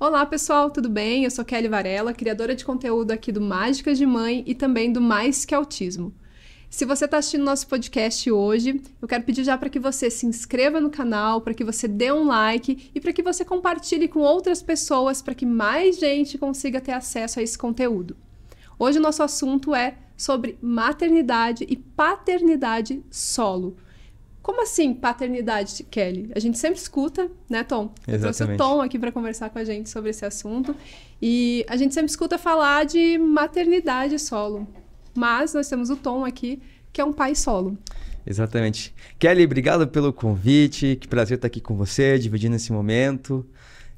Olá pessoal, tudo bem? Eu sou Kelly Varela, criadora de conteúdo aqui do Mágicas de Mãe e também do Mais que Autismo. Se você está assistindo nosso podcast hoje, eu quero pedir já para que você se inscreva no canal, para que você dê um like e para que você compartilhe com outras pessoas para que mais gente consiga ter acesso a esse conteúdo. Hoje o nosso assunto é sobre maternidade e paternidade solo. Como assim paternidade, Kelly? A gente sempre escuta, né, Tom? Exatamente. trouxe o Tom aqui para conversar com a gente sobre esse assunto. E a gente sempre escuta falar de maternidade solo. Mas nós temos o Tom aqui, que é um pai solo. Exatamente. Kelly, obrigado pelo convite. Que prazer estar aqui com você, dividindo esse momento.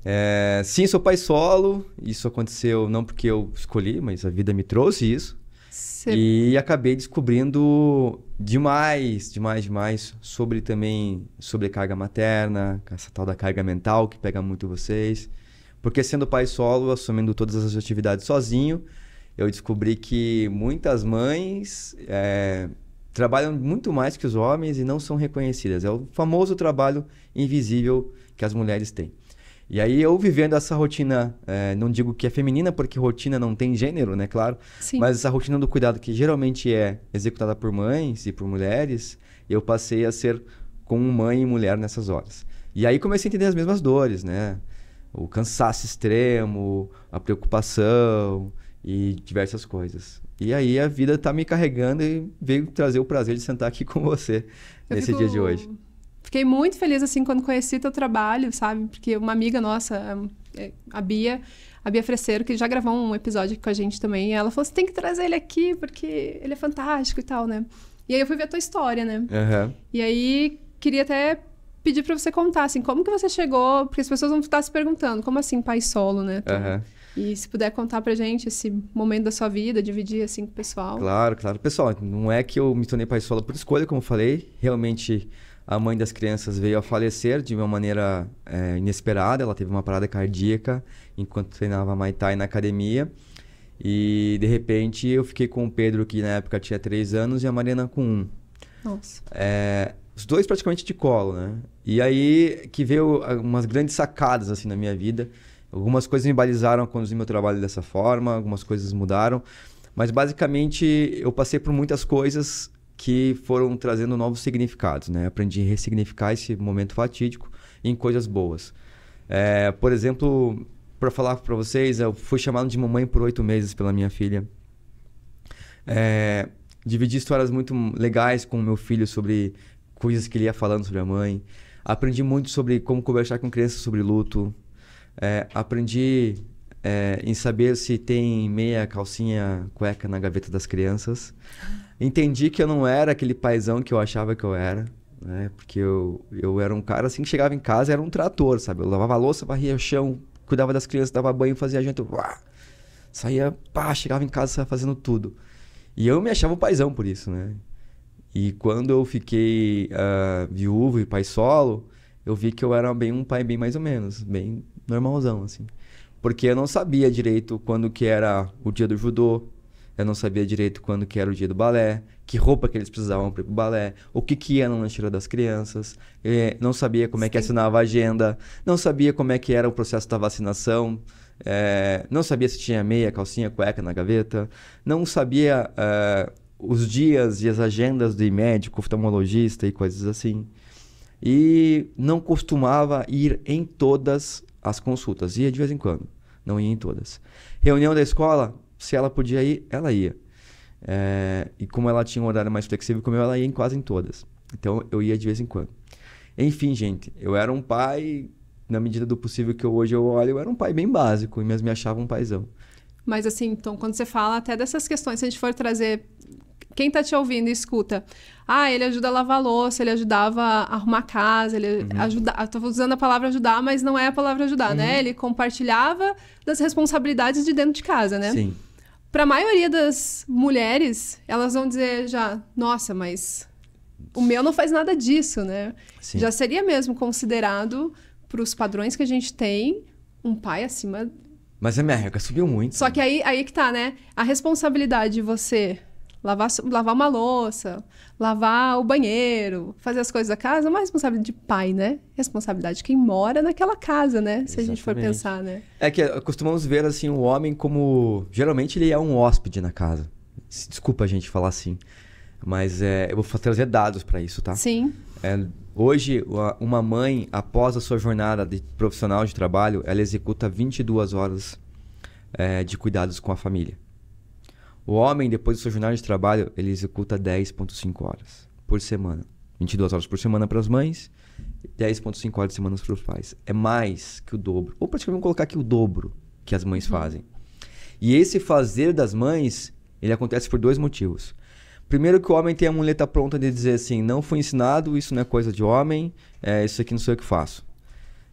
É... Sim, sou pai solo. Isso aconteceu não porque eu escolhi, mas a vida me trouxe isso. Cê... E acabei descobrindo demais, demais, demais sobre também sobrecarga materna, essa tal da carga mental que pega muito vocês. Porque sendo pai solo, assumindo todas as atividades sozinho, eu descobri que muitas mães é, trabalham muito mais que os homens e não são reconhecidas. É o famoso trabalho invisível que as mulheres têm. E aí eu vivendo essa rotina, é, não digo que é feminina, porque rotina não tem gênero, né, claro. Sim. Mas essa rotina do cuidado que geralmente é executada por mães e por mulheres, eu passei a ser com mãe e mulher nessas horas. E aí comecei a entender as mesmas dores, né? O cansaço extremo, a preocupação e diversas coisas. E aí a vida tá me carregando e veio trazer o prazer de sentar aqui com você eu nesse fico... dia de hoje. Fiquei muito feliz, assim, quando conheci teu trabalho, sabe? Porque uma amiga nossa, a é, Bia, a Bia Freseiro, que já gravou um episódio com a gente também, ela falou: você assim, tem que trazer ele aqui, porque ele é fantástico e tal, né? E aí eu fui ver a tua história, né? Uhum. E aí queria até pedir para você contar, assim, como que você chegou, porque as pessoas vão estar se perguntando, como assim pai solo, né? Uhum. E se puder contar pra gente esse momento da sua vida, dividir assim com o pessoal. Claro, claro. Pessoal, não é que eu me tornei pai solo por escolha, como eu falei, realmente a mãe das crianças veio a falecer de uma maneira é, inesperada. Ela teve uma parada cardíaca enquanto treinava Muay Thai na academia. E de repente eu fiquei com o Pedro, que na época tinha três anos, e a Mariana com Um. Nossa. É, os dois praticamente de colo, né? E aí que veio umas grandes sacadas assim na minha vida. Algumas coisas me balizaram quando conduzir meu trabalho dessa forma, algumas coisas mudaram. Mas basicamente eu passei por muitas coisas que foram trazendo novos significados, né? Aprendi a ressignificar esse momento fatídico em coisas boas. É, por exemplo, para falar para vocês, eu fui chamado de mamãe por oito meses pela minha filha. É, dividi histórias muito legais com o meu filho sobre coisas que ele ia falando sobre a mãe. Aprendi muito sobre como conversar com crianças sobre luto. É, aprendi é, em saber se tem meia calcinha cueca na gaveta das crianças. Entendi que eu não era aquele paizão que eu achava que eu era, né? Porque eu, eu era um cara assim que chegava em casa, era um trator, sabe? Eu lavava louça, varria o chão, cuidava das crianças, dava banho, fazia janta, uá, saía, pá, chegava em casa fazendo tudo. E eu me achava um paizão por isso, né? E quando eu fiquei uh, viúvo e pai solo, eu vi que eu era bem um pai bem mais ou menos, bem normalzão, assim porque eu não sabia direito quando que era o dia do judô, eu não sabia direito quando que era o dia do balé, que roupa que eles precisavam para o balé, o que que ia na lancheira das crianças, eh, não sabia como Sim. é que assinava a agenda, não sabia como é que era o processo da vacinação, é, não sabia se tinha meia, calcinha, cueca na gaveta, não sabia é, os dias e as agendas de médico, oftalmologista e coisas assim. E não costumava ir em todas as consultas. Ia de vez em quando, não ia em todas. Reunião da escola, se ela podia ir, ela ia. É, e como ela tinha um horário mais flexível como eu, ela ia em quase em todas. Então eu ia de vez em quando. Enfim, gente, eu era um pai, na medida do possível que eu, hoje eu olho, eu era um pai bem básico, mas me achava um paizão. Mas assim, então, quando você fala até dessas questões, se a gente for trazer quem tá te ouvindo e escuta, ah, ele ajuda a lavar louça, ele ajudava a arrumar casa, ele uhum. ajuda, eu usando a palavra ajudar, mas não é a palavra ajudar, né? uhum. né? Ele compartilhava das responsabilidades de dentro de casa, né? Sim. Para a maioria das mulheres, elas vão dizer já, nossa, mas o meu não faz nada disso, né? Sim. Já seria mesmo considerado para os padrões que a gente tem um pai acima mas a minha regra subiu muito. Só que aí, aí que tá, né? A responsabilidade de você Lavar, lavar uma louça, lavar o banheiro, fazer as coisas da casa, é uma responsabilidade de pai, né? Responsabilidade de quem mora naquela casa, né? Se Exatamente. a gente for pensar, né? É que eh, costumamos ver, assim, o homem como... Geralmente ele é um hóspede na casa. Desculpa a gente falar assim. Mas é, eu vou trazer dados para isso, tá? Sim. É, hoje, uma mãe, após a sua jornada de profissional de trabalho, ela executa 22 horas é, de cuidados com a família. O homem, depois do seu jornal de trabalho, ele executa 10,5 horas por semana. 22 horas por semana para as mães, 10,5 horas de semana para os pais. É mais que o dobro. Ou praticamente vamos colocar aqui o dobro que as mães uhum. fazem. E esse fazer das mães, ele acontece por dois motivos. Primeiro que o homem tem a muleta pronta de dizer assim, não fui ensinado, isso não é coisa de homem, é, isso aqui não sou eu que faço.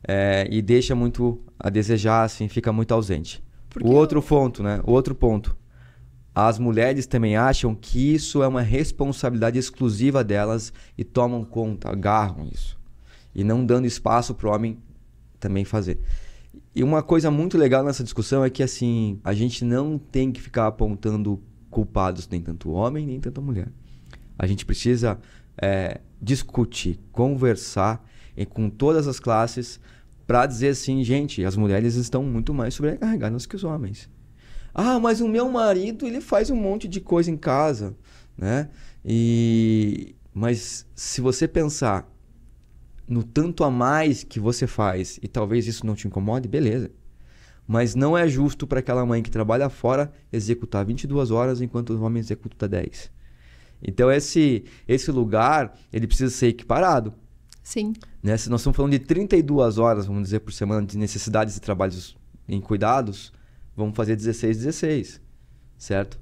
É, e deixa muito a desejar, assim, fica muito ausente. Porque o outro eu... ponto, né? O outro ponto. As mulheres também acham que isso é uma responsabilidade exclusiva delas e tomam conta, agarram isso. E não dando espaço para o homem também fazer. E uma coisa muito legal nessa discussão é que, assim, a gente não tem que ficar apontando culpados, nem tanto o homem, nem tanto a mulher. A gente precisa é, discutir, conversar e com todas as classes para dizer assim, gente, as mulheres estão muito mais sobrecarregadas que os homens. Ah, mas o meu marido, ele faz um monte de coisa em casa, né? E mas se você pensar no tanto a mais que você faz e talvez isso não te incomode, beleza. Mas não é justo para aquela mãe que trabalha fora executar 22 horas enquanto o homem executa 10. Então esse esse lugar, ele precisa ser equiparado. Sim. Né? Se nós estamos falando de 32 horas, vamos dizer, por semana de necessidades e trabalhos em cuidados, Vamos fazer 16, 16, certo?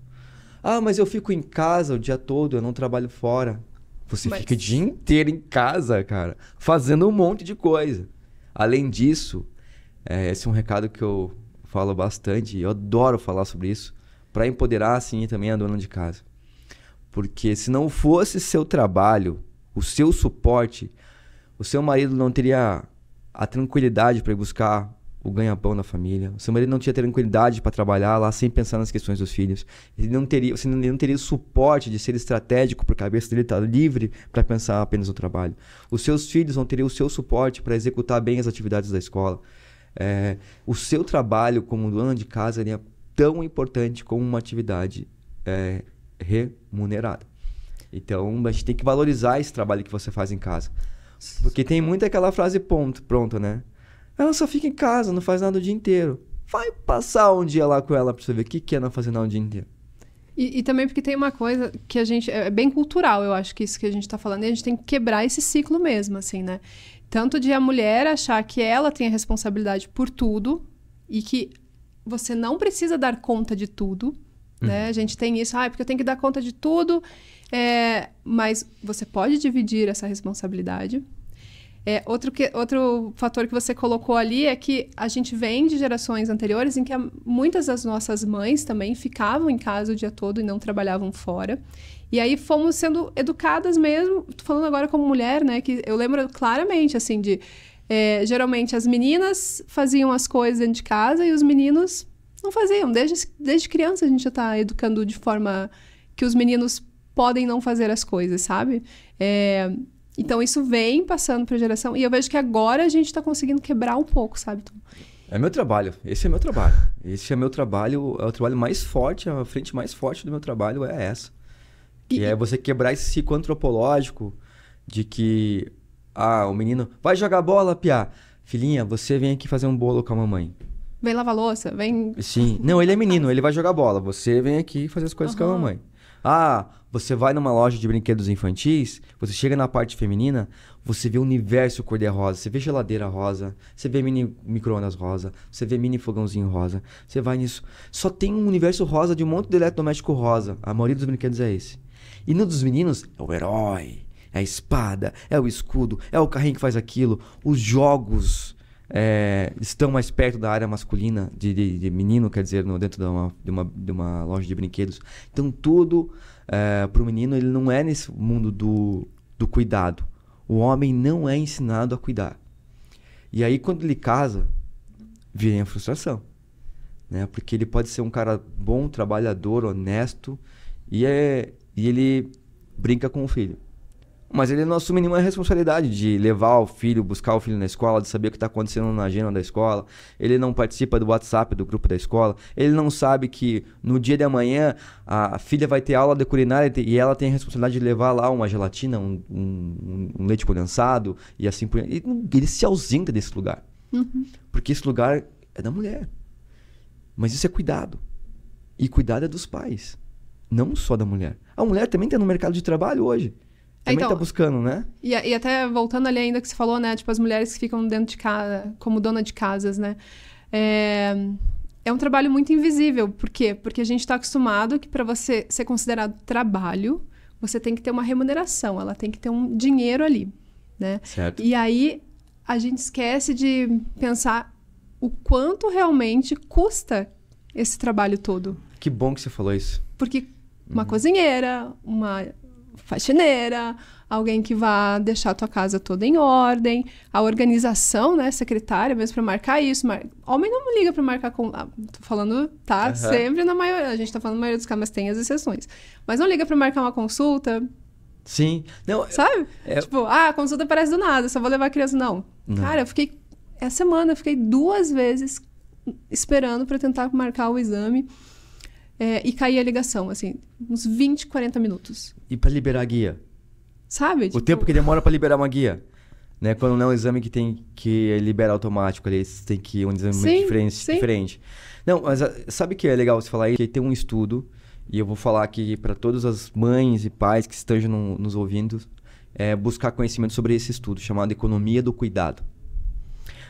Ah, mas eu fico em casa o dia todo, eu não trabalho fora. Você mas... fica o dia inteiro em casa, cara, fazendo um monte de coisa. Além disso, é, esse é um recado que eu falo bastante, eu adoro falar sobre isso, para empoderar, assim, também a dona de casa. Porque se não fosse seu trabalho, o seu suporte, o seu marido não teria a tranquilidade para ir buscar o ganha-pão na família. O seu marido não tinha tranquilidade para trabalhar lá sem pensar nas questões dos filhos. Ele não teria, você não teria o suporte de ser estratégico para a cabeça dele estar tá livre para pensar apenas no trabalho. Os seus filhos não teriam o seu suporte para executar bem as atividades da escola. É, o seu trabalho como dono de casa é tão importante como uma atividade é, remunerada. Então, a gente tem que valorizar esse trabalho que você faz em casa. Porque tem muito aquela frase ponto, pronto, né? Ela só fica em casa, não faz nada o dia inteiro. Vai passar um dia lá com ela pra você ver o que, que é não fazer nada o dia inteiro. E, e, também porque tem uma coisa que a gente. É, é bem cultural, eu acho que isso que a gente tá falando, e a gente tem que quebrar esse ciclo mesmo, assim, né? Tanto de a mulher achar que ela tem a responsabilidade por tudo e que você não precisa dar conta de tudo, né? uhum. né? A gente tem isso, ah, é porque eu tenho que dar conta de tudo, é, mas você pode dividir essa responsabilidade, é, outro, que, outro fator que você colocou ali é que a gente vem de gerações anteriores em que muitas das nossas mães também ficavam em casa o dia todo e não trabalhavam fora. E aí fomos sendo educadas mesmo, tô falando agora como mulher, né? Que eu lembro claramente, assim, de... É, geralmente as meninas faziam as coisas dentro de casa e os meninos não faziam. Desde, desde criança a gente já está educando de forma que os meninos podem não fazer as coisas, sabe? É, então isso vem passando para geração e eu vejo que agora a gente está conseguindo quebrar um pouco, sabe? É meu trabalho, esse é meu trabalho. Esse é meu trabalho, é o trabalho mais forte, a frente mais forte do meu trabalho é essa. Que e... é você quebrar esse ciclo antropológico de que ah, o menino vai jogar bola, piá. Filhinha, você vem aqui fazer um bolo com a mamãe. Vem lavar louça, vem. Sim. Não, ele é menino, ele vai jogar bola. Você vem aqui fazer as coisas uhum. com a mamãe. Ah, você vai numa loja de brinquedos infantis, você chega na parte feminina, você vê o universo cor-de-rosa, você vê geladeira rosa, você vê mini micro-ondas rosa, você vê mini fogãozinho rosa, você vai nisso. Só tem um universo rosa de um monte de eletrodoméstico rosa. A maioria dos brinquedos é esse. E no dos meninos, é o herói, é a espada, é o escudo, é o carrinho que faz aquilo, os jogos é, estão mais perto da área masculina de, de, de menino, quer dizer, no, dentro de uma, de uma, de, uma, loja de brinquedos. Então, tudo é, para o menino, ele não é nesse mundo do, do cuidado. O homem não é ensinado a cuidar. E aí, quando ele casa, vem a frustração. Né? Porque ele pode ser um cara bom, trabalhador, honesto, e, é, e ele brinca com o filho. Mas ele não assume nenhuma responsabilidade de levar o filho, buscar o filho na escola, de saber o que está acontecendo na agenda da escola. Ele não participa do WhatsApp do grupo da escola. Ele não sabe que no dia de amanhã a filha vai ter aula de culinária e ela tem a responsabilidade de levar lá uma gelatina, um, um, um leite condensado e assim por diante. Ele, se ausenta desse lugar. Uhum. Porque esse lugar é da mulher. Mas isso é cuidado. E cuidado é dos pais, não só da mulher. A mulher também está no mercado de trabalho hoje. Também tá então, tá buscando, né? E, e até voltando ali ainda que você falou, né? Tipo, as mulheres que ficam dentro de casa, como dona de casas, né? É, é um trabalho muito invisível. Por quê? Porque a gente está acostumado que para você ser considerado trabalho, você tem que ter uma remuneração, ela tem que ter um dinheiro ali, né? Certo. E aí a gente esquece de pensar o quanto realmente custa esse trabalho todo. Que bom que você falou isso. Porque uma uhum. cozinheira, uma faxineira, alguém que vá deixar a tua casa toda em ordem, a organização, né, secretária, mesmo para marcar isso. Mar... Homem não liga para marcar com, ah, tô falando, tá, uhum. sempre na maioria, a gente tá falando na maioria dos casos, mas tem as exceções. Mas não liga para marcar uma consulta. Sim. Não, sabe? É... Tipo, ah, a consulta aparece do nada, só vou levar a criança não. não. Cara, eu fiquei essa semana eu fiquei duas vezes esperando para tentar marcar o exame é, e caía a ligação, assim, uns 20, 40 minutos. E para liberar a guia? Sabe? Tipo... O tempo que demora para liberar uma guia. Né? Quando não é um exame que tem que liberar automático ali, você tem que ir um exame sim, diferente, sim. diferente. Não, mas ah, sabe que é legal você falar aí? Que tem um estudo, e eu vou falar aqui para todas as mães e pais que estejam no, nos ouvindo, é, buscar conhecimento sobre esse estudo chamado Economia do Cuidado.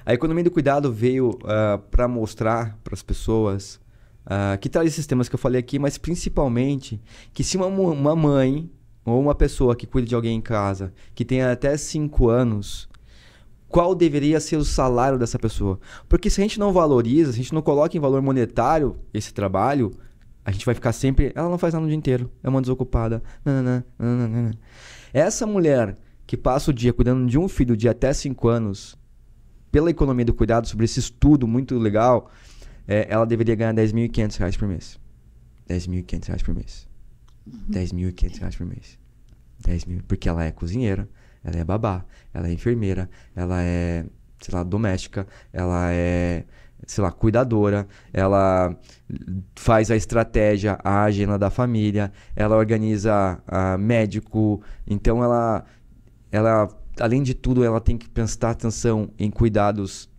A economia do cuidado veio uh, ah, para mostrar para as pessoas Uh, que traz esses temas que eu falei aqui, mas principalmente que se uma, uma mãe ou uma pessoa que cuida de alguém em casa, que tenha até 5 anos, qual deveria ser o salário dessa pessoa? Porque se a gente não valoriza, se a gente não coloca em valor monetário esse trabalho, a gente vai ficar sempre. Ela não faz nada o dia inteiro, é uma desocupada. Nanana, nanana. Essa mulher que passa o dia cuidando de um filho de até 5 anos, pela economia do cuidado, sobre esse estudo muito legal, é, ela deveria ganhar 10.500 reais por mês. 10.500 reais por mês. 10.500 uhum. reais por mês. 10 mil, porque ela é cozinheira, ela é babá, ela é enfermeira, ela é, sei lá, doméstica, ela é, sei lá, cuidadora, ela faz a estratégia, a agenda da família, ela organiza a médico, então ela, ela, além de tudo, ela tem que prestar atenção em cuidados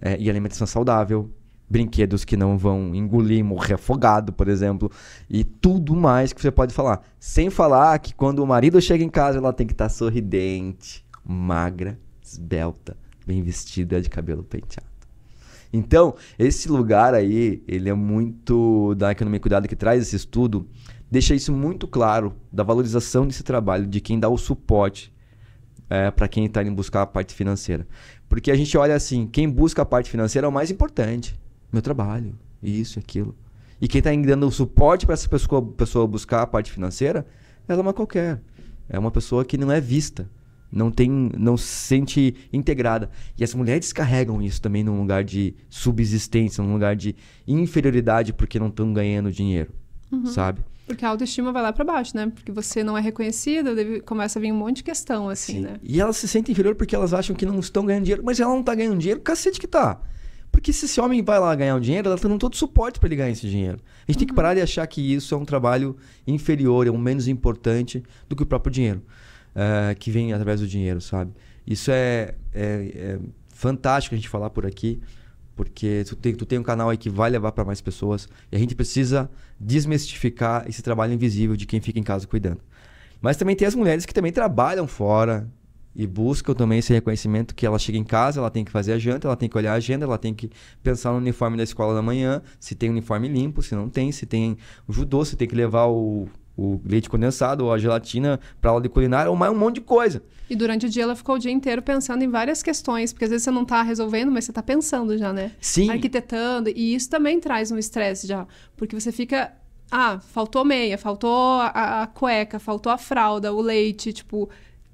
é, e alimentação saudável, brinquedos que não vão engolir, morrer afogado, por exemplo, e tudo mais que você pode falar. Sem falar que quando o marido chega em casa, ela tem que estar tá sorridente, magra, esbelta, bem vestida, de cabelo penteado. Então, esse lugar aí, ele é muito da economia cuidado que traz esse estudo, deixa isso muito claro da valorização desse trabalho, de quem dá o suporte é, para quem está indo buscar a parte financeira. Porque a gente olha assim, quem busca a parte financeira é o mais importante meu trabalho, isso e aquilo. E quem está dando o suporte para essa pessoa, pessoa buscar a parte financeira, ela é uma qualquer. É uma pessoa que não é vista, não tem, não se sente integrada. E as mulheres carregam isso também num lugar de subsistência, num lugar de inferioridade porque não estão ganhando dinheiro, uhum. sabe? Porque a autoestima vai lá para baixo, né? Porque você não é reconhecida, começa a vir um monte de questão, assim, Sim. né? E elas se sentem inferior porque elas acham que não estão ganhando dinheiro. Mas ela não está ganhando dinheiro, cacete que tá. Porque se esse homem vai lá ganhar um dinheiro, ela está dando todo suporte para ele ganhar esse dinheiro. A gente uhum. tem que uhum. parar de achar que isso é um trabalho inferior, é um menos importante do que o próprio dinheiro, uh, que vem através do dinheiro, sabe? Isso é, é, é, fantástico a gente falar por aqui, porque tu tem, tu tem um canal aí que vai levar para mais pessoas e a gente precisa desmistificar esse trabalho invisível de quem fica em casa cuidando. Mas também tem as mulheres que também trabalham fora, e buscam também esse reconhecimento que ela chega em casa, ela tem que fazer a janta, ela tem que olhar a agenda, ela tem que pensar no uniforme da escola da manhã, se tem uniforme limpo, se não tem, se tem judô, se tem que levar o, o leite condensado ou a gelatina para aula de culinária, ou mais um monte de coisa. E durante o dia ela ficou o dia inteiro pensando em várias questões, porque às vezes você não está resolvendo, mas você está pensando já, né? Sim. Arquitetando, e isso também traz um estresse já, porque você fica ah, faltou meia, faltou a, a, cueca, faltou a fralda, o leite, tipo,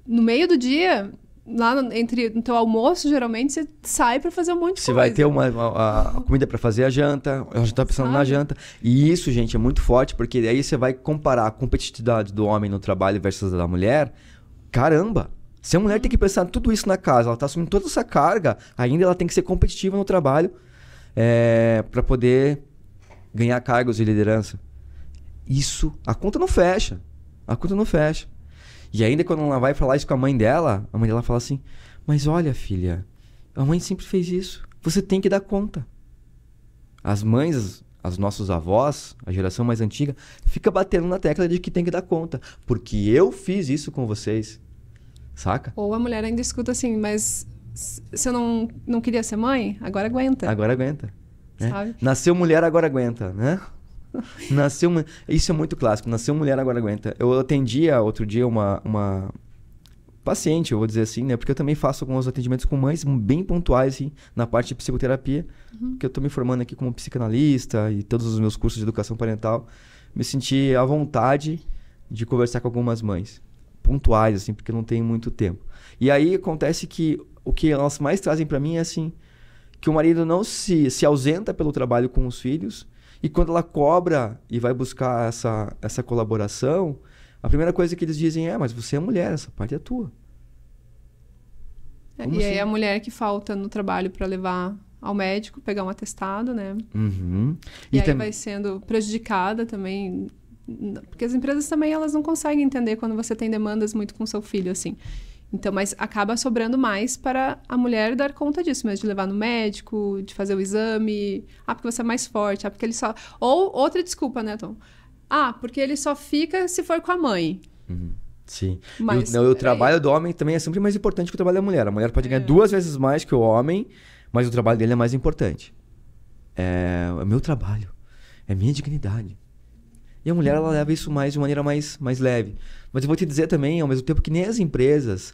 no meio do dia, lá no, entre o teu almoço, geralmente, você sai para fazer um monte de você coisa. Você vai ter uma, a, a comida para fazer a janta, a gente tá pensando Sabe? na janta. E isso, gente, é muito forte, porque aí você vai comparar a competitividade do homem no trabalho versus a da mulher. Caramba! Se a mulher tem que pensar tudo isso na casa, ela está assumindo toda essa carga, ainda ela tem que ser competitiva no trabalho é, eh, para poder ganhar cargos de liderança. Isso, a conta não fecha. A conta não fecha. E ainda quando ela vai falar isso com a mãe dela, a mãe dela fala assim: Mas olha, filha, a mãe sempre fez isso. Você tem que dar conta. As mães, as nossos avós, a geração mais antiga, fica batendo na tecla de que tem que dar conta. Porque eu fiz isso com vocês. Saca? Ou a mulher ainda escuta assim, mas se eu não, não queria ser mãe, agora aguenta. Agora aguenta. Né? Nasceu mulher, agora aguenta, né? Nasceu. Isso é muito clássico. Nasceu mulher, agora aguenta. Eu atendia outro dia uma, uma paciente, eu vou dizer assim, né? Porque eu também faço alguns atendimentos com mães bem pontuais, assim, na parte de psicoterapia. Uhum. Que eu estou me formando aqui como psicanalista e todos os meus cursos de educação parental. Me senti à vontade de conversar com algumas mães. Pontuais, assim, porque não tem muito tempo. E aí acontece que o que elas mais trazem para mim é assim que o marido não se, se ausenta pelo trabalho com os filhos e quando ela cobra e vai buscar essa, essa colaboração, a primeira coisa que eles dizem é: mas você é mulher, essa parte é tua. É, e assim? aí é a mulher que falta no trabalho para levar ao médico, pegar um atestado, né? Uhum. E, e aí tam... vai sendo prejudicada também, porque as empresas também elas não conseguem entender quando você tem demandas muito com seu filho, assim. Então, mas acaba sobrando mais para a mulher dar conta disso, mesmo de levar no médico, de fazer o exame. Ah, porque você é mais forte. Ah, porque ele só. Ou outra desculpa, né, Tom? Ah, porque ele só fica se for com a mãe. Uhum. Sim. Mas, e o, não, o é trabalho é... do homem também é sempre mais importante que o trabalho da mulher. A mulher pode ganhar é. duas vezes mais que o homem, mas o trabalho dele é mais importante. É, é meu trabalho. É minha dignidade. E a mulher, ela leva isso mais de maneira mais, mais leve. Mas eu vou te dizer também, ao mesmo tempo, que nem as empresas,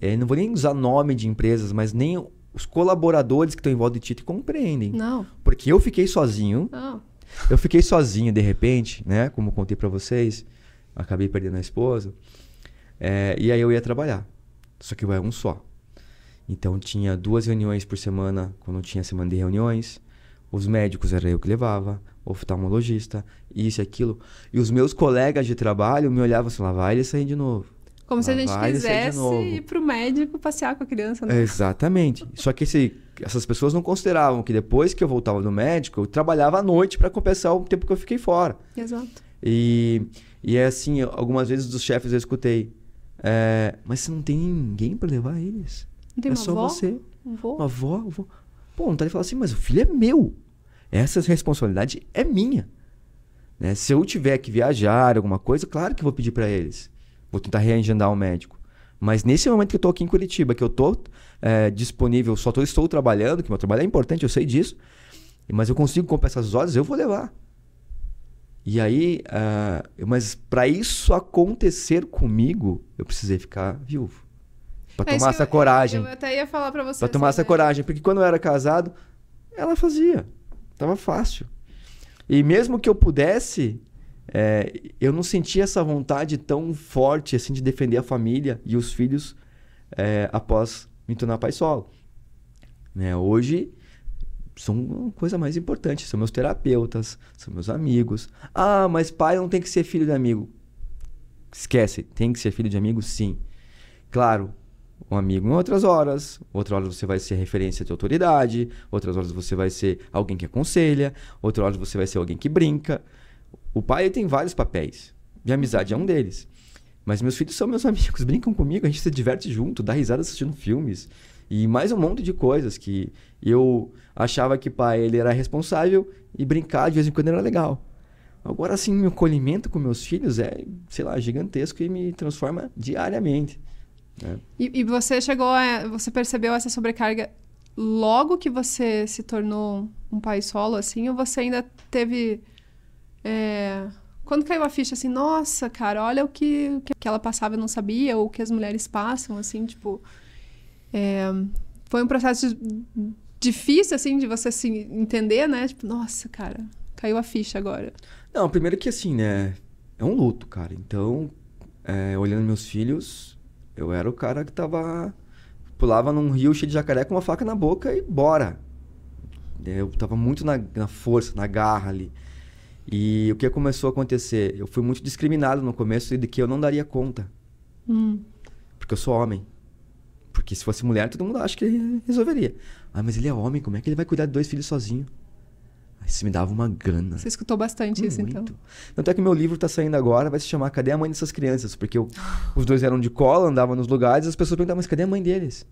é, não vou nem usar nome de empresas, mas nem os colaboradores que estão em volta de ti te compreendem. Não. Porque eu fiquei sozinho. Não. Ah. Eu fiquei sozinho, de repente, né? Como contei para vocês, acabei perdendo a esposa. É, e aí eu ia trabalhar. Só que eu era um só. Então tinha duas reuniões por semana, quando tinha semana de reuniões. Os médicos era eu que levava oftalmologista, isso e aquilo. E os meus colegas de trabalho me olhavam assim, lá vai ele sair de novo. Como lá se a gente quisesse ir pro médico passear com a criança, né? Exatamente. Só que esse, essas pessoas não consideravam que depois que eu voltava do médico, eu trabalhava à noite para compensar o tempo que eu fiquei fora. Exato. E, e é assim, algumas vezes dos chefes eu escutei, é, mas você não tem ninguém para levar eles. Não tem é uma só avó? você. Um avô? Uma avó, um avô. Pô, não tá de falar assim, mas o filho é meu. Essa responsabilidade é minha. Né? Se eu tiver que viajar, alguma coisa, claro que vou pedir para eles. Vou tentar reagendar um médico. Mas nesse momento que eu estou aqui em Curitiba, que eu estou eh, é, disponível, só tô, estou trabalhando, que meu trabalho é importante, eu sei disso, mas eu consigo comprar essas horas, eu vou levar. E aí, uh, mas para isso acontecer comigo, eu precisei ficar viúvo. Pra tomar essa eu, coragem. Eu, eu até ia falar pra você. Pra tomar assim, essa né? coragem. Porque quando eu era casado, ela fazia. Tava fácil. E mesmo que eu pudesse, é, eu não sentia essa vontade tão forte assim de defender a família e os filhos é, após me tornar pai solo. Né? Hoje são uma coisa mais importante, são meus terapeutas, são meus amigos. Ah, mas pai não tem que ser filho de amigo. Esquece, tem que ser filho de amigo, sim. Claro, um amigo em outras horas, outras horas você vai ser referência de autoridade, outras horas você vai ser alguém que aconselha, outras horas você vai ser alguém que brinca. O pai tem vários papéis e a amizade é um deles. Mas meus filhos são meus amigos, brincam comigo, a gente se diverte junto, dá risada assistindo filmes e mais um monte de coisas que eu achava que pai ele era responsável e brincar de vez em quando era legal. Agora sim, meu acolhimento com meus filhos é, sei lá, gigantesco e me transforma diariamente. É. E, e, você chegou a, você percebeu essa sobrecarga logo que você se tornou um pai solo, assim, ou você ainda teve. É... Quando caiu a ficha assim, nossa, cara, olha o que, que ela passava e não sabia, ou o que as mulheres passam, assim, tipo. É... Foi um processo difícil, assim, de você se entender, né? Tipo, nossa, cara, caiu a ficha agora. Não, primeiro que assim, né? É um luto, cara. Então, é, olhando meus filhos, eu era o cara que tava. Pulava num rio cheio de jacaré com uma faca na boca e bora. Eu tava muito na, na força, na garra ali. E o que começou a acontecer? Eu fui muito discriminado no começo de que eu não daria conta. Hum. Porque eu sou homem. Porque se fosse mulher, todo mundo acha que resolveria. Ah, mas ele é homem, como é que ele vai cuidar de dois filhos sozinho? Isso me dava uma gana. Você escutou bastante Muito. isso, então. Tanto é que meu livro tá saindo agora, vai se chamar Cadê a Mãe dessas Crianças? Porque eu, os dois eram de cola, andavam nos lugares, as pessoas perguntavam, mas cadê a mãe deles?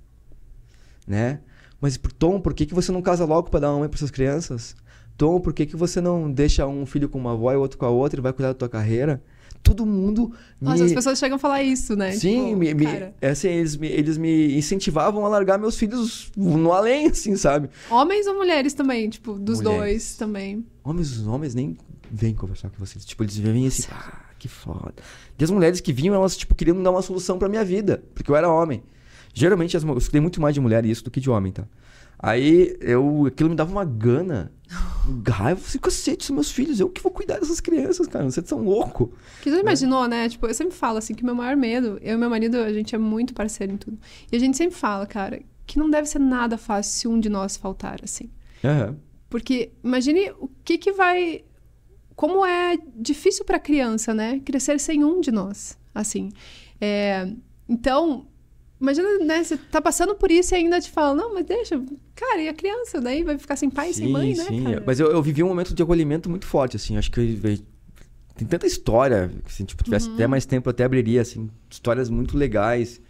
Né? Mas, Tom, por que, que você não casa logo para dar uma mãe para suas crianças? Tom, por que, que você não deixa um filho com uma avó e outro com a outra e vai cuidar da tua carreira? todo mundo Nossa, as pessoas chegam a falar isso, né? Sim, tipo, me, me, é assim, eles, me, eles me incentivavam a largar meus filhos no além, assim, sabe? Homens ou mulheres também, tipo, dos mulheres. dois também. Homens, os homens nem vêm conversar com vocês. Tipo, eles vêm assim, ah, que foda. E as mulheres que vinham, elas, tipo, queriam dar uma solução pra minha vida, porque eu era homem. Geralmente, as, eu escutei muito mais de mulher isso do que de homem, tá? Aí eu, aquilo me dava uma gana. Raiva, assim, cacete, são meus filhos, eu que vou cuidar dessas crianças, cara, vocês são loucos. Que você né? imaginou, né? Tipo, eu sempre falo assim que meu maior medo, eu e meu marido, a gente é muito parceiro em tudo. E a gente sempre fala, cara, que não deve ser nada fácil se um de nós faltar, assim. É. Porque imagine o que que vai como é difícil para criança, né? Crescer sem um de nós, assim. É, então, Imagina, né? Você tá passando por isso e ainda te fala, não, mas deixa, cara, e a criança? Daí vai ficar sem pai, sim, sem mãe, né? Sim, mas eu, eu vivi um momento de acolhimento muito forte, assim. Acho que eu, tem tanta história, que assim, se tipo, tivesse uhum. até mais tempo, eu até abriria, assim, histórias muito legais,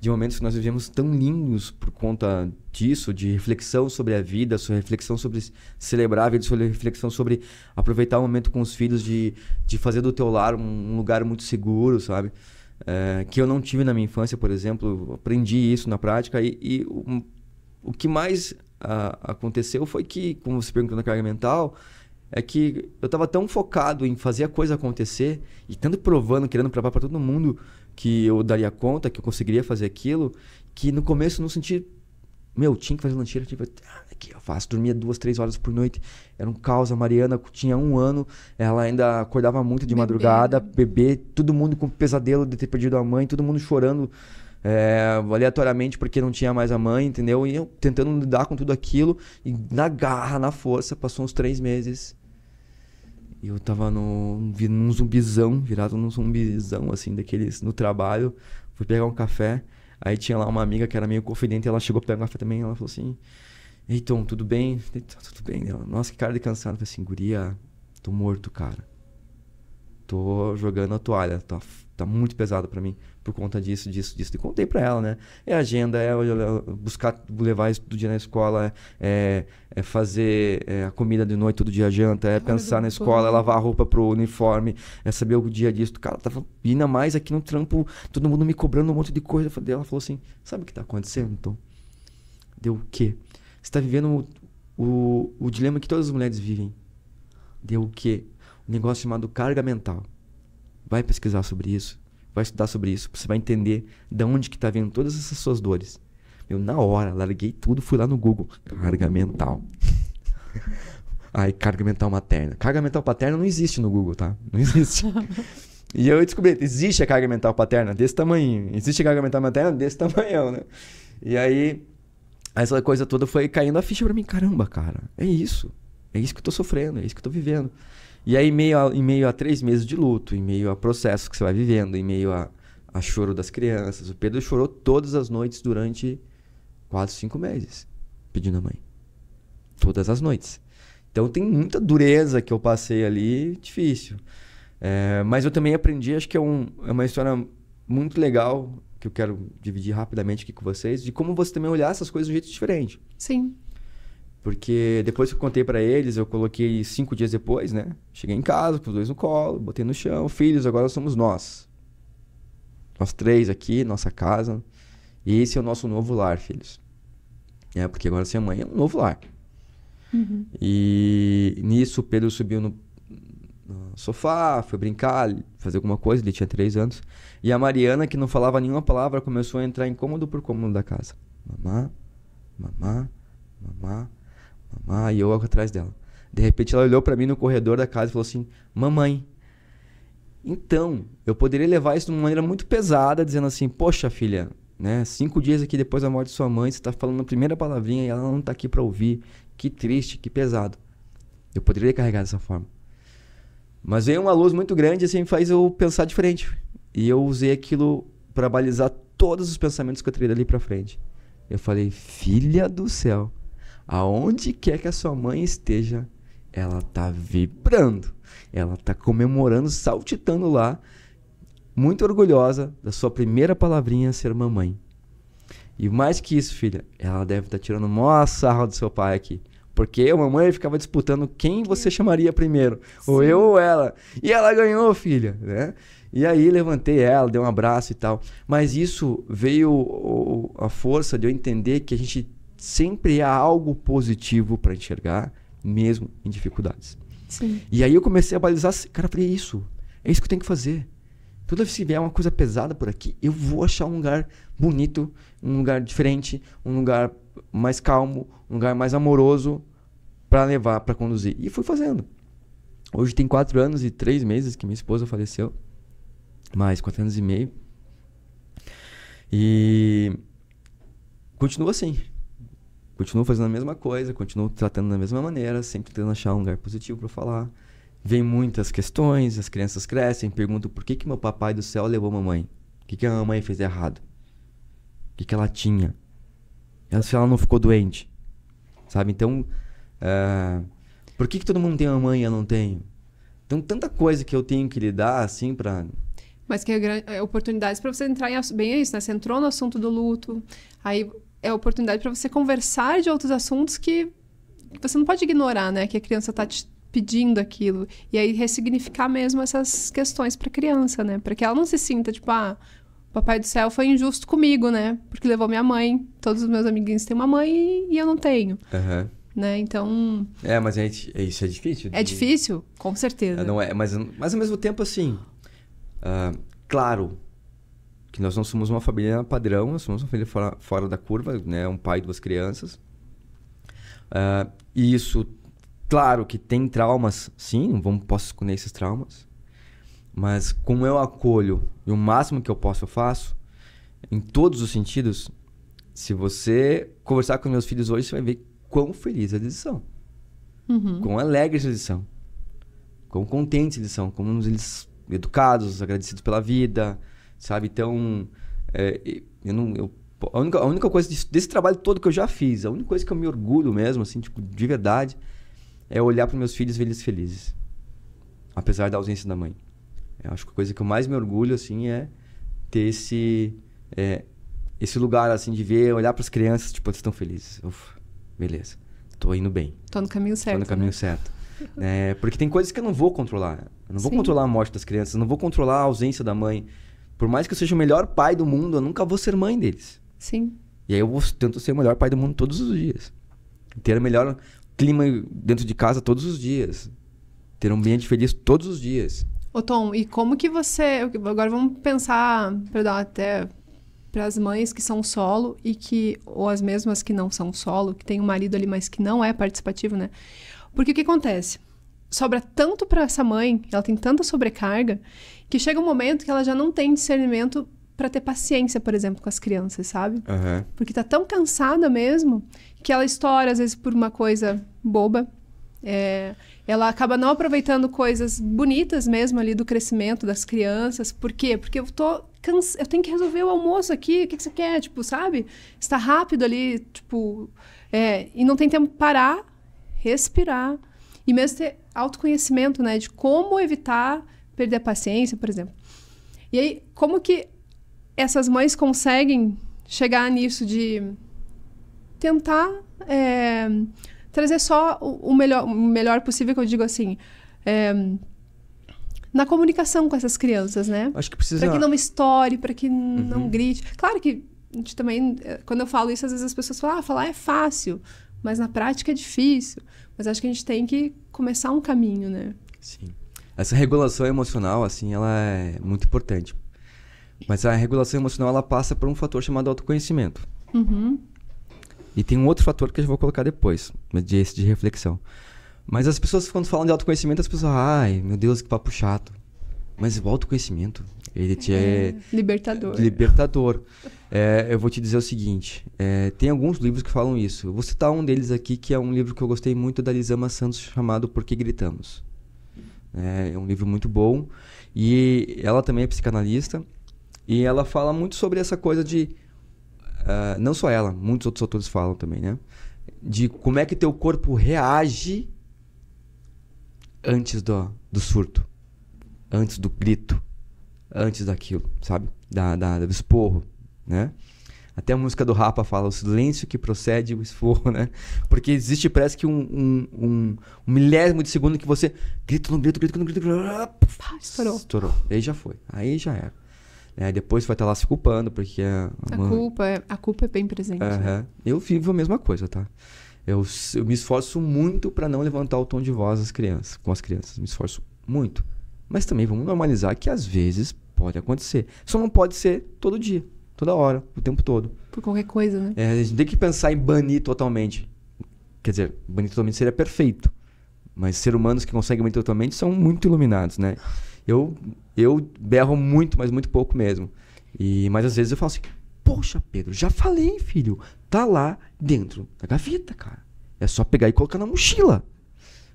de momentos que nós vivemos tão lindos por conta disso, de reflexão sobre a vida, sobre reflexão sobre celebrar a vida, sobre reflexão sobre aproveitar o momento com os filhos, de, de fazer do teu lar um, um lugar muito seguro, sabe? é, que eu não tive na minha infância, por exemplo. Aprendi isso na prática e, e o, o que mais a, aconteceu foi que, como você perguntou na carga mental, é que eu estava tão focado em fazer a coisa acontecer e tanto provando, querendo provar para todo mundo que eu daria conta, que eu conseguiria fazer aquilo, que no começo eu não senti meu, tinha que fazer lancheira, tipo, ah, aqui eu faço, dormia duas, três horas por noite. Era um caos. A Mariana tinha um ano, ela ainda acordava muito de bebê. madrugada, né? bebê, todo mundo com pesadelo de ter perdido a mãe, todo mundo chorando é, aleatoriamente porque não tinha mais a mãe, entendeu? E eu tentando lidar com tudo aquilo, e na garra, na força, passou uns três meses. E eu tava no, num zumbizão, virado num zumbizão, assim, daqueles no trabalho. Fui pegar um café. Aí tinha lá uma amiga que era meio confidente, ela chegou pegar um café também, ela falou assim: Ei, Tom, tudo bem? Tá, tudo bem? Ela, Nossa, que cara de cansado. Eu falei assim: Guria, tô morto, cara. Tô jogando a toalha, tá, tá muito pesado para mim por conta disso, disso, disso. E contei para ela, né? É agenda, é, é buscar levar isso todo dia na escola, é, é fazer é, a comida de noite, todo dia janta, é pensar na escola, é lavar a roupa pro uniforme, é saber o dia disso. Cara, tava ainda mais aqui no trampo, todo mundo me cobrando um monte de coisa. Ela falou assim: sabe o que tá acontecendo, Deu o quê? Você tá vivendo o, o, o dilema que todas as mulheres vivem. Deu o quê? Um negócio chamado carga mental. Vai pesquisar sobre isso vai estudar sobre isso, você vai entender de onde que tá vindo todas essas suas dores. Eu, na hora, larguei tudo, fui lá no Google. Carga mental. Aí, carga mental materna. Carga mental paterna não existe no Google, tá? Não existe. e eu descobri, existe a carga mental paterna desse tamanho. Existe a carga mental materna desse tamanho, né? E aí, essa coisa toda foi caindo a ficha pra mim. Caramba, cara, é isso. É isso que eu tô sofrendo, é isso que eu tô vivendo. E aí, em meio, a, em meio a três meses de luto, em meio a processos que você vai vivendo, em meio a, a choro das crianças, o Pedro chorou todas as noites durante quatro, cinco meses, pedindo a mãe. Todas as noites. Então tem muita dureza que eu passei ali, difícil. É, mas eu também aprendi, acho que é, um, é uma história muito legal que eu quero dividir rapidamente aqui com vocês, de como você também olhar essas coisas de um jeito diferente. Sim. Porque depois que eu contei para eles, eu coloquei cinco dias depois, né? Cheguei em casa, com os dois no colo, botei no chão. Filhos, agora somos nós. Nós três aqui, nossa casa. E esse é o nosso novo lar, filhos. É, porque agora ser mãe é um novo lar. Uhum. E nisso o Pedro subiu no, no, sofá, foi brincar, fazer alguma coisa, ele tinha três anos. E a Mariana, que não falava nenhuma palavra, começou a entrar em cômodo por cômodo da casa. Mamá, mamá, mamá Mamãe, ah, e eu atrás dela. De repente ela olhou para mim no corredor da casa e falou assim: Mamãe. Então, eu poderia levar isso de uma maneira muito pesada, dizendo assim: Poxa, filha, né? Cinco dias aqui depois da morte de sua mãe, você está falando a primeira palavrinha e ela não está aqui para ouvir. Que triste, que pesado. Eu poderia carregar dessa forma. Mas veio uma luz muito grande e assim faz eu pensar diferente. E eu usei aquilo para balizar todos os pensamentos que eu teria dali para frente. Eu falei, filha do céu. Aonde quer que a sua mãe esteja, ela tá vibrando. Ela tá comemorando, saltitando lá, muito orgulhosa da sua primeira palavrinha ser mamãe. E mais que isso, filha, ela deve estar tá tirando mó sarro do seu pai aqui. Porque a mamãe, ficava disputando quem você chamaria primeiro. Sim. Ou eu ou ela. E ela ganhou, filha, né? E aí levantei ela, dei um abraço e tal. Mas isso veio a força de eu entender que a gente sempre há algo positivo para enxergar, mesmo em dificuldades. Sim. E aí eu comecei a balizar, cara, eu falei, é isso, é isso que eu tenho que fazer. Toda vez que vier uma coisa pesada por aqui, eu vou achar um lugar bonito, um lugar diferente, um lugar mais calmo, um lugar mais amoroso para levar, para conduzir. E fui fazendo. Hoje tem quatro anos e três meses que minha esposa faleceu. Mais quatro anos e meio. E continua assim. Continuo fazendo a mesma coisa, continuo tratando da mesma maneira, sempre tentando achar um lugar positivo para falar. Vem muitas questões, as crianças crescem, perguntam por que, que meu papai do céu levou mamãe? O que, que a mamãe fez errado? O que, que ela tinha? Ela, se ela não ficou doente, sabe? Então, uh, por que, que todo mundo tem uma mãe e eu não tenho? Então, tanta coisa que eu tenho que lidar, assim, para mas que é, é oportunidades para você entrar em bem é isso, né? Você entrou no assunto do luto, aí é oportunidade para você conversar de outros assuntos que você não pode ignorar, né? Que a criança está te pedindo aquilo. E aí ressignificar mesmo essas questões para a criança, né? Para que ela não se sinta tipo, ah, o papai do céu foi injusto comigo, né? Porque levou minha mãe. Todos os meus amiguinhos têm uma mãe e eu não tenho. Uhum. Né? Então. É, mas gente, é, isso é difícil. De... É difícil, com certeza. É, não é, mas, mas ao mesmo tempo, assim. Uh, claro, que nós não somos uma família padrão, nós somos uma família fora, fora da curva, né? Um pai e duas crianças. Uh, e isso, claro que tem traumas, sim, vamos, posso esconder esses traumas. Mas como eu acolho e o máximo que eu posso eu faço, em todos os sentidos, se você conversar com meus filhos hoje, você vai ver quão felizes eles são. Uhum. Quão alegres eles são. Quão contentes eles são. Como eles educados, agradecidos pela vida, sabe? Então, é, eu não, eu, a, única, a única coisa desse, desse, trabalho todo que eu já fiz, a única coisa que eu me orgulho mesmo, assim, tipo, de verdade, é olhar para meus filhos ver eles felizes, apesar da ausência da mãe. Eu acho que a coisa que eu mais me orgulho, assim, é ter esse, é, esse lugar, assim, de ver, olhar para as crianças, tipo, eles estão felizes. Ufa, beleza, tô indo bem. Tô no caminho certo. Tô no caminho né? certo. É, porque tem coisas que eu não vou controlar. Eu não vou Sim. controlar a morte das crianças, eu não vou controlar a ausência da mãe. Por mais que eu seja o melhor pai do mundo, eu nunca vou ser mãe deles. Sim. E aí eu vou, tento ser o melhor pai do mundo todos os dias. Ter o melhor clima dentro de casa todos os dias. Ter um ambiente feliz todos os dias. Ô Tom, e como que você. Agora vamos pensar, para dar até para as mães que são solo e que. Ou as mesmas que não são solo, que tem um marido ali, mas que não é participativo, né? Porque o que acontece? Sobra tanto para essa mãe, ela tem tanta sobrecarga, que chega um momento que ela já não tem discernimento para ter paciência, por exemplo, com as crianças, sabe? Uhum. Porque tá tão cansada mesmo que ela estoura, às vezes, por uma coisa boba. É, ela acaba não aproveitando coisas bonitas mesmo ali do crescimento das crianças. Por quê? Porque eu tô cansa... eu tenho que resolver o almoço aqui, o que, que você quer? Tipo, sabe? Está rápido ali, tipo. É, e não tem tempo para parar, respirar e mesmo ter autoconhecimento, né? De como evitar perder a paciência, por exemplo. E aí, como que essas mães conseguem chegar nisso de tentar é, trazer só o, o, melhor, o melhor possível, que eu digo assim, é, na comunicação com essas crianças, né? Acho que precisa... Para que não estoure, para que uhum. não grite. Claro que a gente também, é, quando eu falo isso, às vezes as pessoas falam, ah, falar é fácil, mas na prática é difícil. Mas acho que a gente tem que começar um caminho, né? Sim. Essa regulação emocional, assim, ela é muito importante. Mas a regulação emocional, ela passa por um fator chamado autoconhecimento. Uhum. E tem um outro fator que eu vou colocar depois, de esse de reflexão. Mas as pessoas, quando falam de autoconhecimento, as pessoas, ai, meu Deus, que papo chato. Mas o autoconhecimento, ele te é... é libertador. Libertador. É, eu vou te dizer o seguinte, é, tem alguns livros que falam isso. Eu vou citar um deles aqui, que é um livro que eu gostei muito da Lisama Santos, chamado Por Que Gritamos. Né? É um livro muito bom. E ela também é psicanalista. E ela fala muito sobre essa coisa de. Uh, não só ela, muitos outros autores falam também, né? De como é que teu corpo reage antes do, do surto, antes do grito, antes daquilo, sabe? Da, da, do esporro, né? Até a música do Rapa fala o silêncio que procede o esforço, né? Porque existe, parece que um, um, um, um milésimo de segundo que você grita, não grita, grita, não grita, estourou. Estourou. Aí já foi. Aí já era. É, depois vai estar lá se culpando, porque a, a, a mãe... culpa é, a culpa é bem presente. Uhum. Né? Eu vivo a mesma coisa, tá? Eu, eu me esforço muito para não levantar o tom de voz às crianças, com as crianças. Me esforço muito. Mas também vamos normalizar que às vezes pode acontecer. Só não pode ser todo dia. Toda hora, o tempo todo. Por qualquer coisa, né? É, a gente tem que pensar em banir totalmente. Quer dizer, banir totalmente seria perfeito. Mas seres humanos que conseguem banir totalmente são muito iluminados, né? Eu, eu berro muito, mas muito pouco mesmo. E, mas às vezes eu falo assim, poxa, Pedro, já falei, filho. Tá lá dentro da gaveta, cara. É só pegar e colocar na mochila.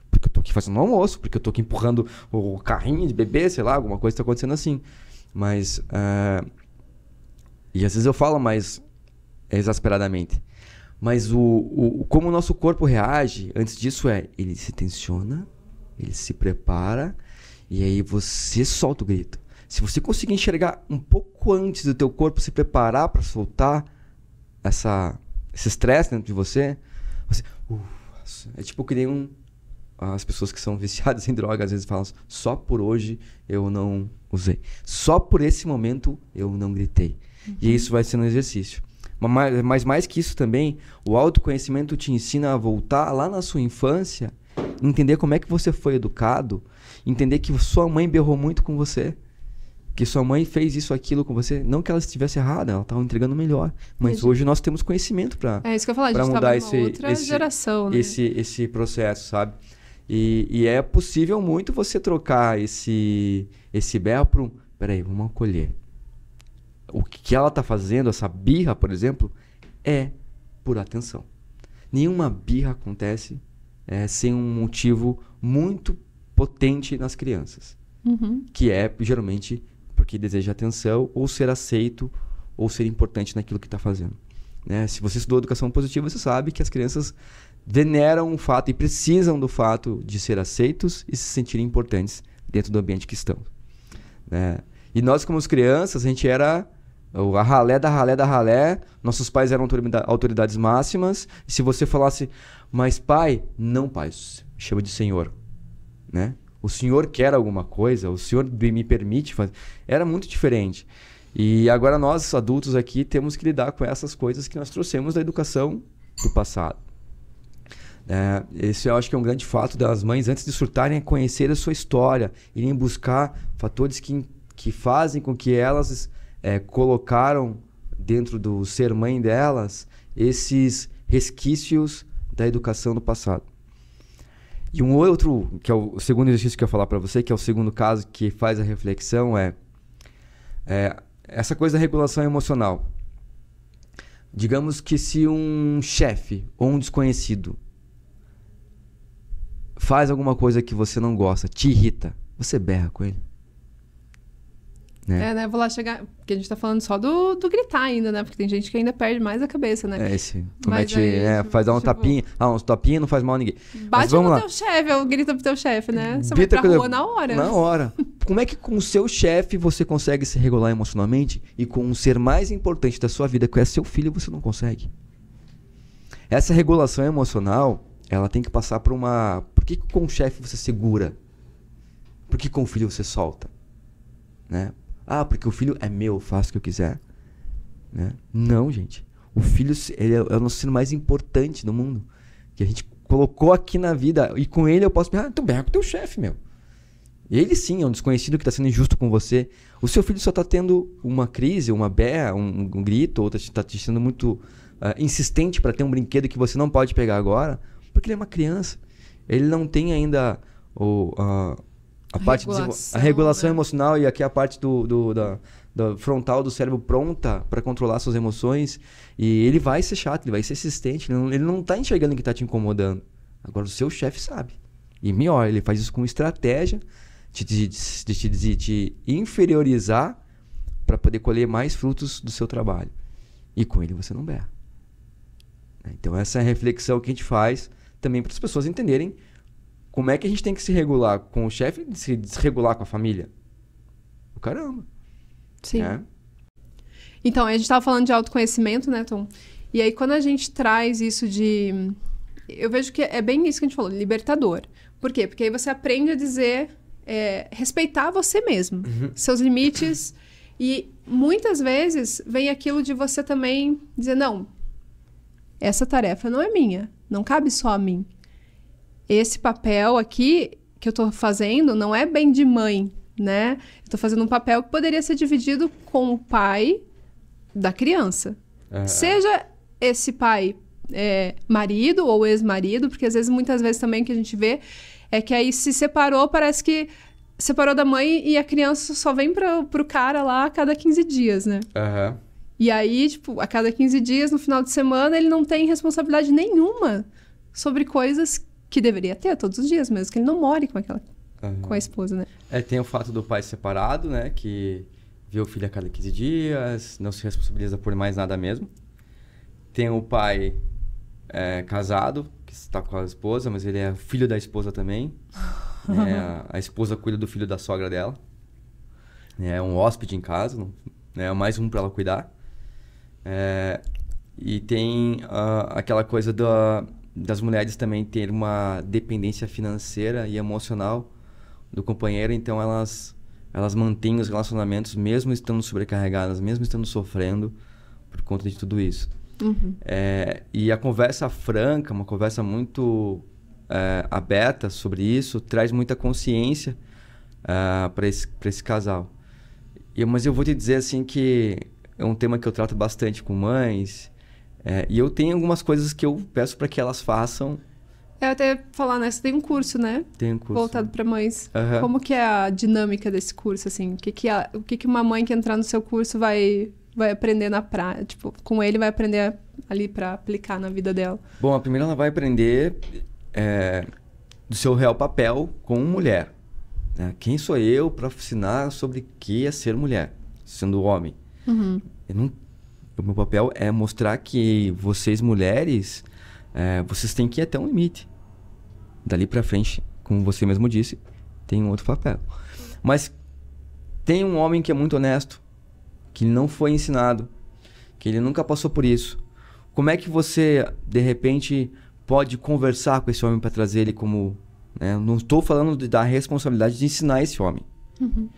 Porque eu tô aqui fazendo um almoço, porque eu tô aqui empurrando o carrinho de bebê, sei lá, alguma coisa tá acontecendo assim. Mas uh, e às vezes eu falo mais exasperadamente. Mas o, o, como o nosso corpo reage antes disso é: ele se tensiona, ele se prepara, e aí você solta o grito. Se você conseguir enxergar um pouco antes do teu corpo se preparar para soltar essa, esse estresse dentro de você, você é tipo que nem um, as pessoas que são viciadas em drogas às vezes falam: só por hoje eu não usei, só por esse momento eu não gritei, e isso vai ser um exercício. Mas, mas mais que isso também, o autoconhecimento te ensina a voltar lá na sua infância, entender como é que você foi educado, entender que sua mãe berrou muito com você, que sua mãe fez isso, aquilo com você. Não que ela estivesse errada, ela estava entregando melhor. Mas gente... hoje nós temos conhecimento para é isso que eu falar, a gente tá mudar esse, outra esse, geração, né? esse, esse processo, sabe? E, e, é possível muito você trocar esse, esse berro para um. Peraí, vamos acolher o que ela está fazendo, essa birra, por exemplo, é por atenção. Nenhuma birra acontece é, sem um motivo muito potente nas crianças, uhum. que é geralmente porque deseja atenção ou ser aceito ou ser importante naquilo que está fazendo. Né? Se você estudou educação positiva, você sabe que as crianças veneram o fato e precisam do fato de ser aceitos e se sentirem importantes dentro do ambiente que estão. Né? E nós, como crianças, a gente era a ralé da ralé da ralé, nossos pais eram autoridades máximas. E se você falasse, mas pai, não pai, chama de senhor, né? O senhor quer alguma coisa, o senhor me permite fazer. Era muito diferente. E agora nós, adultos aqui, temos que lidar com essas coisas que nós trouxemos da educação do passado. É, esse eu acho que é um grande fato das mães, antes de surtarem, é conhecer a sua história, irem buscar fatores que, que fazem com que elas é, colocaram dentro do ser mãe delas esses resquícios da educação do passado. E um outro, que é o segundo exercício que eu ia falar para você, que é o segundo caso que faz a reflexão, é, é essa coisa da regulação emocional. Digamos que se um chefe ou um desconhecido faz alguma coisa que você não gosta, te irrita, você berra com ele? Né? É, né? Vou lá chegar. Porque a gente tá falando só do, do gritar ainda, né? Porque tem gente que ainda perde mais a cabeça, né? É, esse. Comete, aí, é, tipo, faz dar um tipo... tapinha. Ah, uns tapinhas não faz mal a ninguém. Bate no lá. teu chefe, ou grita pro teu chefe, né? Você grita vai pra rua eu... na hora. Na hora. Como é que com o seu chefe você consegue se regular emocionalmente e com o um ser mais importante da sua vida, que é seu filho, você não consegue? Essa regulação emocional, ela tem que passar por uma. Por que com o chefe você segura? Por que com o filho você solta? Né? Ah, porque o filho é meu, faço o que eu quiser. Né? Não, gente. O filho ele é, é, o nosso sino mais importante do mundo. Que a gente colocou aqui na vida. E com ele eu posso. Ah, tu então, berra com teu chefe, meu. Ele sim é um desconhecido que está sendo injusto com você. O seu filho só está tendo uma crise, uma berra, um, um grito, ou está tá sendo muito uh, insistente para ter um brinquedo que você não pode pegar agora, porque ele é uma criança. Ele não tem ainda o, uh, a parte regulação, de, a regulação né? emocional e aqui a parte do, do da, frontal do cérebro pronta para controlar suas emoções. E ele vai ser chato, ele vai ser assistente, ele não, ele não tá enxergando o que tá te incomodando. Agora o seu chefe sabe. E melhor, ele faz isso com estratégia de te, te, te, te inferiorizar para poder colher mais frutos do seu trabalho. E com ele você não berra. Então essa é a reflexão que a gente faz também para as pessoas entenderem como é que a gente tem que se regular com o chefe e se desregular com a família? Caramba. Sim. É. Então, a gente estava falando de autoconhecimento, né, Tom? E aí, quando a gente traz isso de. Eu vejo que é bem isso que a gente falou, libertador. Por quê? Porque aí você aprende a dizer, é, respeitar você mesmo, uhum. seus limites. E muitas vezes vem aquilo de você também dizer: não, essa tarefa não é minha, não cabe só a mim esse papel aqui que eu estou fazendo não é bem de mãe, né? Eu tô fazendo um papel que poderia ser dividido com o pai da criança. Seja esse pai é, marido ou ex-marido, porque às vezes, muitas vezes também o que a gente vê é que aí se separou, parece que separou da mãe e a criança só vem para pro cara lá a cada 15 dias, né? Uhum. E aí, tipo, a cada 15 dias, no final de semana, ele não tem responsabilidade nenhuma sobre coisas que deveria ter todos os dias, mesmo que ele não more com aquela uhum. com a esposa, né? É, tem o fato do pai separado, né, que vê o filho a cada 15 dias, não se responsabiliza por mais nada mesmo. Tem o pai é, casado, que está com a esposa, mas ele é filho da esposa também. né? a, a, esposa cuida do filho da sogra dela. É, é um hóspede em casa, né? mais um para ela cuidar. É, e tem uh, aquela coisa da, das mulheres também ter uma dependência financeira e emocional do companheiro, então elas elas mantêm os relacionamentos mesmo estando sobrecarregadas, mesmo estando sofrendo por conta de tudo isso. Uhum. É, e a conversa franca, uma conversa muito é, aberta sobre isso, traz muita consciência uh, é, para esse, esse casal. mas eu vou te dizer assim que é um tema que eu trato bastante com mães é, e eu tenho algumas coisas que eu peço para que elas façam. Eu é até falar, né? Você tem um curso, né? Tem um curso. Voltado para mães. Uhum. Como que é a dinâmica desse curso, assim? O que que, a, o que, que uma mãe que entrar no seu curso vai, vai aprender na prática? Tipo, com ele vai aprender ali para aplicar na vida dela? Bom, a primeira ela vai aprender é, do seu real papel como mulher. Né? Quem sou eu para ensinar sobre o que é ser mulher, sendo homem? Uhum. Eu não o meu papel é mostrar que vocês, mulheres, é, vocês têm que ir até um limite. Dali para frente, como você mesmo disse, tem um outro papel. Mas tem um homem que é muito honesto, que não foi ensinado, que ele nunca passou por isso. Como é que você, de repente, pode conversar com esse homem para trazer ele como. Né? Não estou falando de, da responsabilidade de ensinar esse homem. Uhum.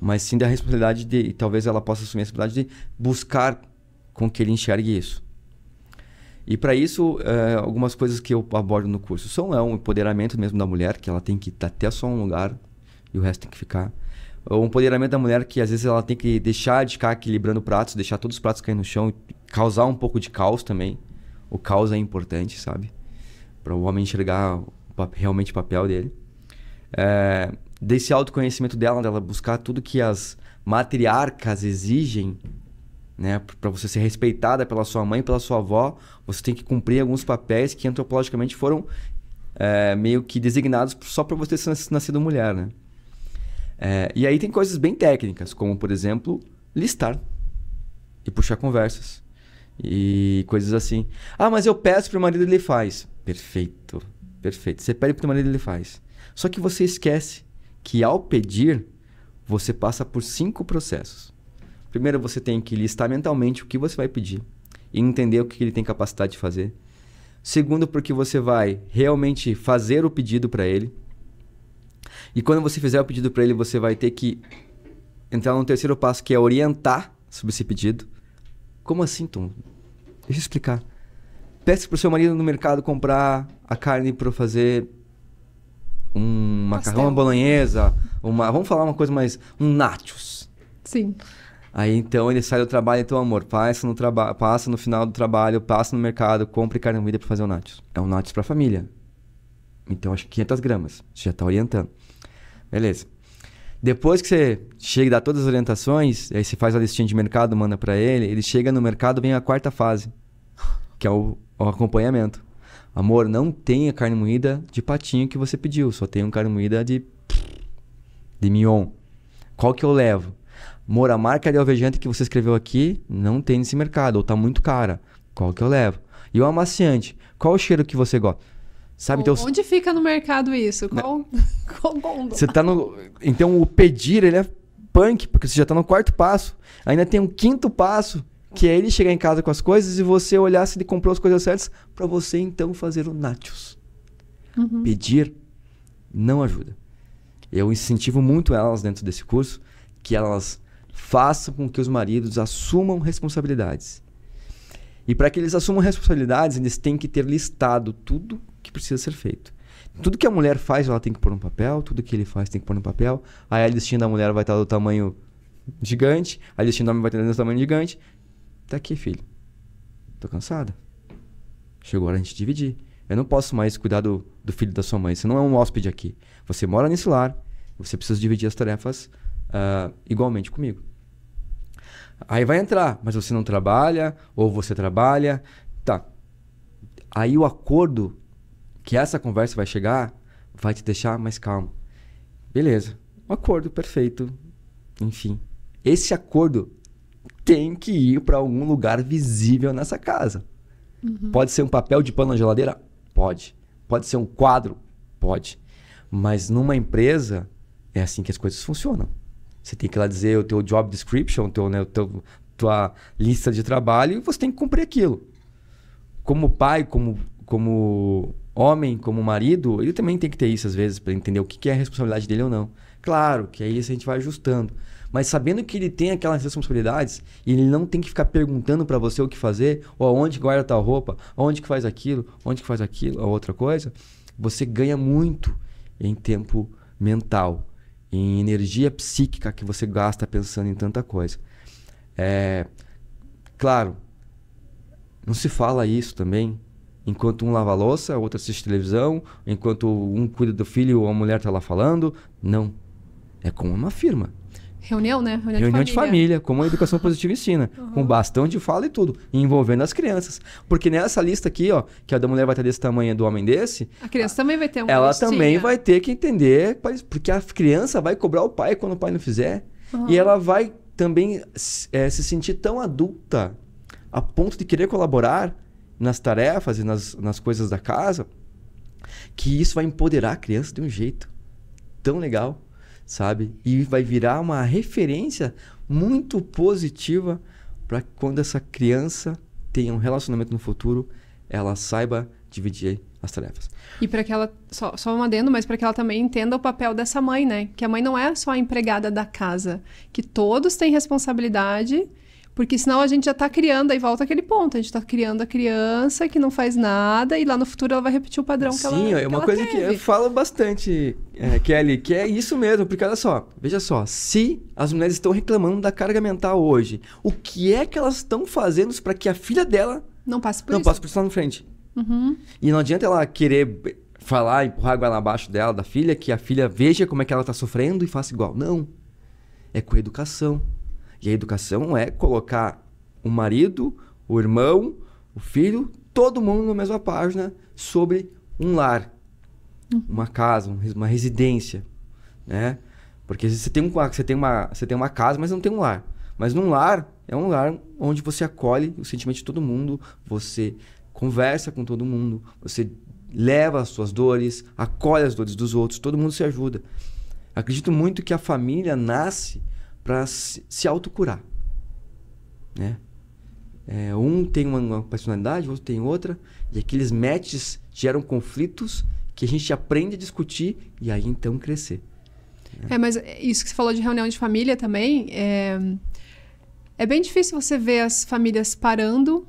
Mas sim da responsabilidade de. talvez ela possa assumir a responsabilidade de buscar com que ele enxergue isso. E para isso, é, algumas coisas que eu abordo no curso são é um empoderamento mesmo da mulher, que ela tem que tá, estar até só um lugar e o resto tem que ficar. O empoderamento da mulher que às vezes ela tem que deixar de ficar equilibrando pratos, deixar todos os pratos cair no chão e causar um pouco de caos também. O caos é importante, sabe? Para o homem enxergar realmente o papel dele. É, desse autoconhecimento dela, dela buscar tudo que as matriarcas exigem né? Para você ser respeitada pela sua mãe, pela sua avó, você tem que cumprir alguns papéis que antropologicamente foram é, meio que designados só para você ser nascido mulher, né? É, e aí tem coisas bem técnicas, como por exemplo listar e puxar conversas e coisas assim. Ah, mas eu peço para o marido ele faz. Perfeito, perfeito. Você pede para o marido ele faz. Só que você esquece que ao pedir você passa por cinco processos. Primeiro você tem que listar mentalmente o que você vai pedir e entender o que ele tem capacidade de fazer. Segundo, porque você vai realmente fazer o pedido para ele. E quando você fizer o pedido para ele, você vai ter que entrar no terceiro passo, que é orientar sobre esse pedido. Como assim, Tom? Deixa eu explicar. Peça pro seu marido no mercado comprar a carne para fazer um macarrão à bolonhesa, uma, vamos falar uma coisa mais, um nachos. Sim. Aí então ele sai do trabalho, então, amor, passa no, traba passa no final do trabalho, passa no mercado, compre carne moída para fazer o nachos. É um nachos para família. Então, acho que 500 gramas. Você já está orientando. Beleza. Depois que você chega e dá todas as orientações, aí você faz a listinha de mercado, manda para ele, ele chega no mercado, vem a quarta fase, que é o, o acompanhamento. Amor, não tem a carne moída de patinho que você pediu, só tem carne moída de de mion. Qual que eu levo? Mora, a marca de alvejante que você escreveu aqui não tem nesse mercado, ou tá muito cara. Qual que eu levo? E o amaciante? Qual o cheiro que você gosta? Sabe, então, Onde fica no mercado isso? Né. Qual, qual gôndola? Você tá no... Então, o pedir, ele é punk, porque você já tá no quarto passo. Ainda tem um quinto passo, que é ele chegar em casa com as coisas e você olhar se ele comprou as coisas certas para você, então, fazer o natius Uhum. Pedir não ajuda. Eu incentivo muito elas dentro desse curso, que elas façam com que os maridos assumam responsabilidades. E para que eles assumam responsabilidades, eles têm que ter listado tudo que precisa ser feito. Tudo que a mulher faz, ela tem que pôr no papel, tudo que ele faz tem que pôr no papel. Aí a listinha da mulher vai estar do tamanho gigante, a listinha do homem vai estar do tamanho gigante. Tá aqui, filho. Tô cansada. Chegou a hora de a gente dividir. Eu não posso mais cuidar do, do filho da sua mãe. Você não é um hóspede aqui. Você mora nesse lar. Você precisa dividir as tarefas uh, igualmente comigo. Aí vai entrar, mas você não trabalha, ou você trabalha. Tá. Aí o acordo que essa conversa vai chegar vai te deixar mais calmo. Beleza. Um acordo perfeito. Enfim. Esse acordo tem que ir para algum lugar visível nessa casa. Uhum. Pode ser um papel de pano na geladeira? Pode. Pode ser um quadro? Pode. Mas numa empresa, é assim que as coisas funcionam. Você tem que lá dizer o teu job description, teu, né, o teu, tua lista de trabalho e você tem que cumprir aquilo. Como pai, como, como homem, como marido, ele também tem que ter isso às vezes para entender o que, que é a responsabilidade dele ou não. Claro que aí é a gente vai ajustando. Mas sabendo que ele tem aquelas responsabilidades, ele não tem que ficar perguntando para você o que fazer, ou aonde guarda tal roupa, aonde que faz aquilo, onde que faz aquilo, ou outra coisa, você ganha muito em tempo mental em energia psíquica que você gasta pensando em tanta coisa. É, claro, não se fala isso também. Enquanto um lava louça, outro assiste televisão, enquanto um cuida do filho ou a mulher está lá falando. Não. É como uma firma. Reunião, né? Reunião, Reunião de, família. de, família. como a educação positiva ensina, uhum. com bastão de fala e tudo, envolvendo as crianças. Porque nessa lista aqui, ó, que a da mulher vai estar desse tamanho e do homem desse, a criança a, também vai ter uma Ela listinha. também vai ter que entender, porque a criança vai cobrar o pai quando o pai não fizer, uhum. e ela vai também é, se sentir tão adulta a ponto de querer colaborar nas tarefas e nas, nas coisas da casa, que isso vai empoderar a criança de um jeito tão legal sabe? E vai virar uma referência muito positiva para quando essa criança tenha um relacionamento no futuro, ela saiba dividir as tarefas. E para que ela, só, só um adendo, mas para que ela também entenda o papel dessa mãe, né? Que a mãe não é só a empregada da casa, que todos têm responsabilidade porque senão a gente já está criando, aí volta aquele ponto. A gente está criando a criança que não faz nada e lá no futuro ela vai repetir o padrão Sim, que ela Sim, é uma coisa teve. que eu falo bastante, é, Kelly, que é isso mesmo. Porque olha só, veja só, se as mulheres estão reclamando da carga mental hoje, o que é que elas estão fazendo para que a filha dela não passe por não isso? Não passe por isso lá na frente. Uhum. E não adianta ela querer falar, empurrar a lá abaixo dela, da filha, que a filha veja como é que ela está sofrendo e faça igual. Não. É com educação e a educação é colocar o marido, o irmão, o filho, todo mundo na mesma página sobre um lar, uhum. uma casa, uma residência, né? Porque você tem, um, você, tem uma, você tem uma casa, mas não tem um lar. Mas num lar, é um lar onde você acolhe o sentimento de todo mundo, você conversa com todo mundo, você leva as suas dores, acolhe as dores dos outros, todo mundo se ajuda. Acredito muito que a família nasce para se, se autocurar. Né? É, um tem uma, uma personalidade, outro tem outra, e aqueles matches geram conflitos que a gente aprende a discutir e aí então crescer. Né? É, mas isso que você falou de reunião de família também, é, é bem difícil você ver as famílias parando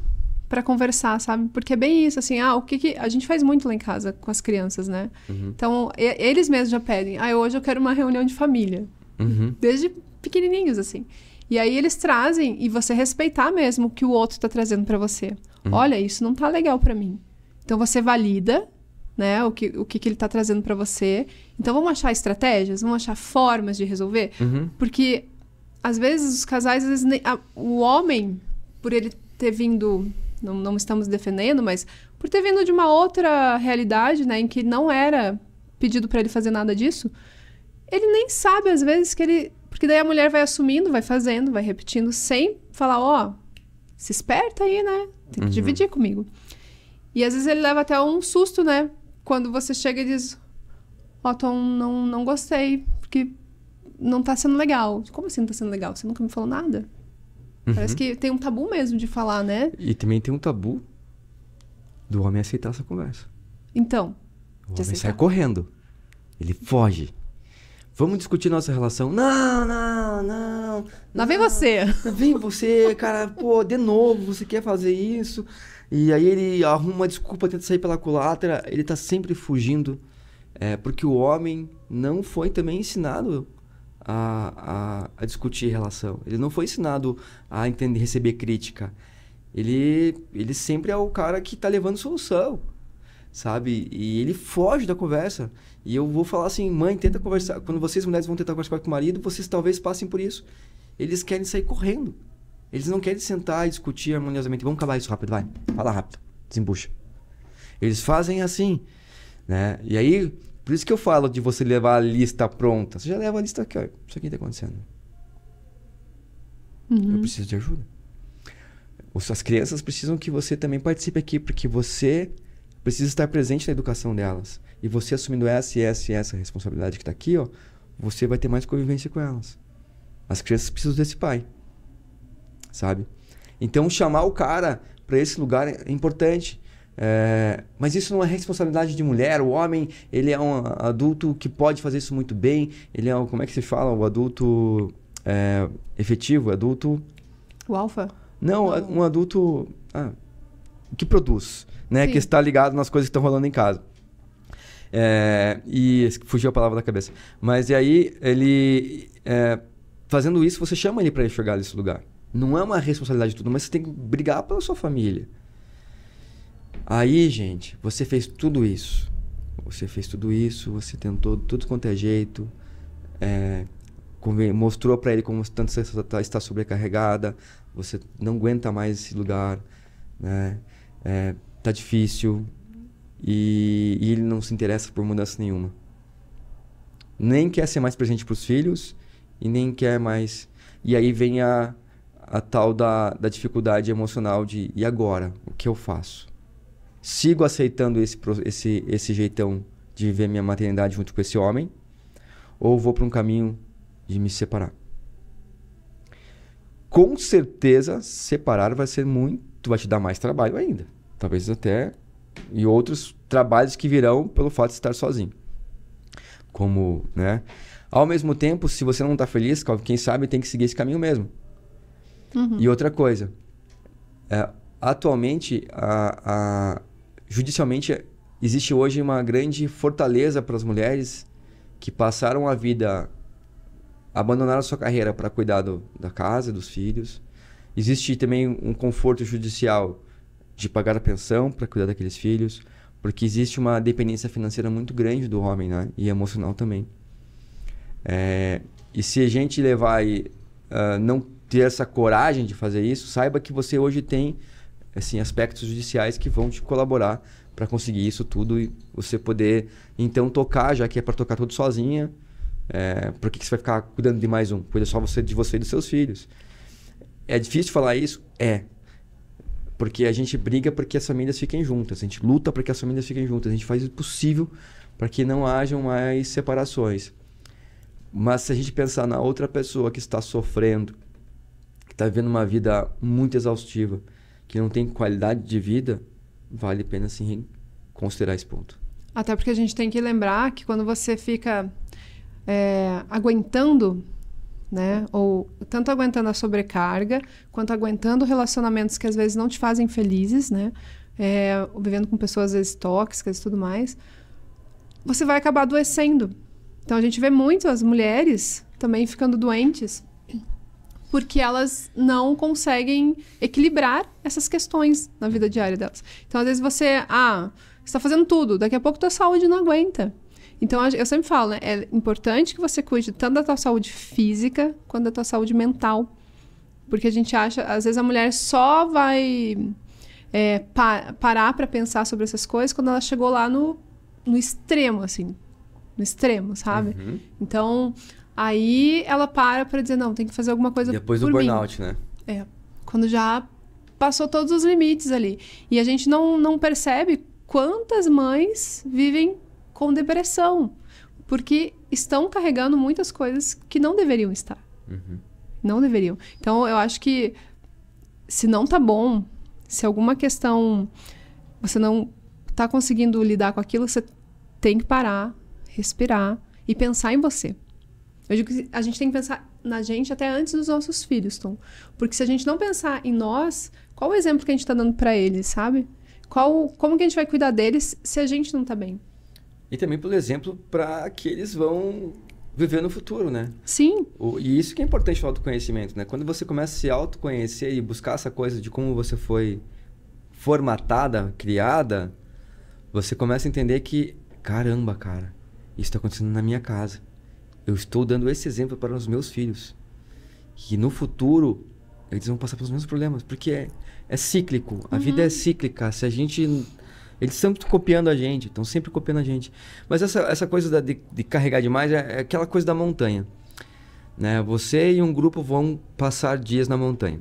para conversar, sabe? Porque é bem isso, assim, ah, o que, que, a gente faz muito lá em casa com as crianças, né? Uhum. Então, e, eles mesmos já pedem, ah, hoje eu quero uma reunião de família. Uhum. Desde pequenininhos, assim. E aí eles trazem e você respeitar mesmo o que o outro está trazendo para você. Uhum. Olha, isso não tá legal para mim. Então você valida, né, o que, o que, que ele está trazendo para você. Então vamos achar estratégias, vamos achar formas de resolver, uhum. porque às vezes os casais, às vezes, a, o homem, por ele ter vindo, não, não estamos defendendo, mas por ter vindo de uma outra realidade, né, em que não era pedido para ele fazer nada disso, ele nem sabe às vezes que ele que daí a mulher vai assumindo, vai fazendo, vai repetindo, sem falar, ó, oh, se esperta aí, né? Tem que uhum. dividir comigo. E às vezes ele leva até um susto, né? Quando você chega e diz, ó, oh, Tom, não, não gostei, porque não tá sendo legal. Como assim não tá sendo legal? Você nunca me falou nada? Uhum. Parece que tem um tabu mesmo de falar, né? E também tem um tabu do homem aceitar essa conversa. Então. O homem sai correndo. Ele foge. Vamos discutir nossa relação. Não, não, não. Lá não, vem você. Não vem você, cara. Pô, de novo, você quer fazer isso? E aí ele arruma uma desculpa, tenta sair pela culatra. Ele tá sempre fugindo. É, porque o homem não foi também ensinado a, a, a discutir relação. Ele não foi ensinado a entender, receber crítica. Ele, ele sempre é o cara que tá levando solução, sabe? E ele foge da conversa. E eu vou falar assim, mãe, tenta conversar. Quando vocês mulheres vão tentar conversar com o marido, vocês talvez passem por isso. Eles querem sair correndo. Eles não querem sentar e discutir harmoniosamente. Vamos acabar isso rápido, vai. Fala rápido. Desembucha. Eles fazem assim, né? E aí, por isso que eu falo de você levar a lista pronta. Você já leva a lista aqui, olha. Isso aqui tá acontecendo. Uhum. Eu preciso de ajuda. As crianças precisam que você também participe aqui, porque você precisa estar presente na educação delas. E você assumindo essa e essa e essa responsabilidade que está aqui, ó, você vai ter mais convivência com elas. As crianças precisam desse pai. Sabe? Então, chamar o cara para esse lugar é importante. É, mas isso não é responsabilidade de mulher. O homem, ele é um adulto que pode fazer isso muito bem. Ele é, um, como é que se fala? O adulto é, efetivo, adulto... O alfa? Não, não, um adulto... Ah, que produz, né? Sim. Que está ligado nas coisas que estão rolando em casa. É, e fugiu a palavra da cabeça. Mas e aí, ele. É, fazendo isso, você chama ele para enxergar nesse lugar. Não é uma responsabilidade tudo, mas você tem que brigar pela sua família. Aí, gente, você fez tudo isso. Você fez tudo isso, você tentou tudo quanto é jeito, é, mostrou para ele como tanto você tá, está sobrecarregada, você não aguenta mais esse lugar, né? é, tá difícil e, e, ele não se interessa por mudança nenhuma. Nem quer ser mais presente para os filhos e nem quer mais. E aí vem a, a tal da, da dificuldade emocional de e agora? O que eu faço? Sigo aceitando esse, esse, esse jeitão de viver minha maternidade junto com esse homem ou vou para um caminho de me separar? Com certeza, separar vai ser muito, vai te dar mais trabalho ainda. Talvez até. E outros trabalhos que virão pelo fato de estar sozinho. Como, né? Ao mesmo tempo, se você não está feliz, quem sabe tem que seguir esse caminho mesmo. Uhum. E outra coisa, é, atualmente, a, a, judicialmente, existe hoje uma grande fortaleza para as mulheres que passaram a vida, abandonaram a sua carreira para cuidar do, da casa, dos filhos. Existe também um conforto judicial de pagar a pensão para cuidar daqueles filhos, porque existe uma dependência financeira muito grande do homem, né? E emocional também. É, e se a gente levar e uh, ah, não ter essa coragem de fazer isso, saiba que você hoje tem assim aspectos judiciais que vão te colaborar para conseguir isso tudo e você poder então tocar, já que é para tocar tudo sozinha, é, por que, que você vai ficar cuidando de mais um? Cuida só você de você e dos seus filhos. É difícil falar isso? É. Porque a gente briga para que as famílias fiquem juntas, a gente luta para que as famílias fiquem juntas, a gente faz o possível para que não hajam mais separações. Mas se a gente pensar na outra pessoa que está sofrendo, que está vivendo uma vida muito exaustiva, que não tem qualidade de vida, vale a pena sim considerar esse ponto. Até porque a gente tem que lembrar que quando você fica é, aguentando né? Ou tanto aguentando a sobrecarga, quanto aguentando relacionamentos que às vezes não te fazem felizes, né? É, vivendo com pessoas às vezes tóxicas e tudo mais, você vai acabar adoecendo. Então a gente vê muito as mulheres também ficando doentes porque elas não conseguem equilibrar essas questões na vida diária delas. Então às vezes você, ah, está fazendo tudo, daqui a pouco tua saúde não aguenta. Então, eu sempre falo, né? É importante que você cuide tanto da tua saúde física quanto da tua saúde mental. Porque a gente acha, às vezes a mulher só vai é, pa parar para pensar sobre essas coisas quando ela chegou lá no, no extremo, assim. No extremo, sabe? Uhum. Então, aí ela para para dizer, não, tem que fazer alguma coisa Depois do burnout, mim. né? É. Quando já passou todos os limites ali. E a gente não, não percebe quantas mães vivem com depressão, porque estão carregando muitas coisas que não deveriam estar. Uhum. Não deveriam. Então, eu acho que se não tá bom, se alguma questão você não tá conseguindo lidar com aquilo, você tem que parar, respirar e pensar em você. Eu digo que a gente tem que pensar na gente até antes dos nossos filhos, Tom. Porque se a gente não pensar em nós, qual o exemplo que a gente está dando para eles, sabe? Qual, como que a gente vai cuidar deles se a gente não tá bem? e também pelo exemplo para que eles vão viver no futuro, né? Sim. O, e isso que é importante o autoconhecimento, né? Quando você começa a se autoconhecer e buscar essa coisa de como você foi formatada, criada, você começa a entender que, caramba, cara, isso está acontecendo na minha casa. Eu estou dando esse exemplo para os meus filhos. que no futuro, eles vão passar pelos mesmos problemas, porque é, é cíclico. A uhum. vida é uhum. cíclica. Se a gente eles estão copiando a gente, estão sempre copiando a gente. Mas essa, essa coisa da, de, de, carregar demais é, é, aquela coisa da montanha. Né? Você e um grupo vão passar dias na montanha.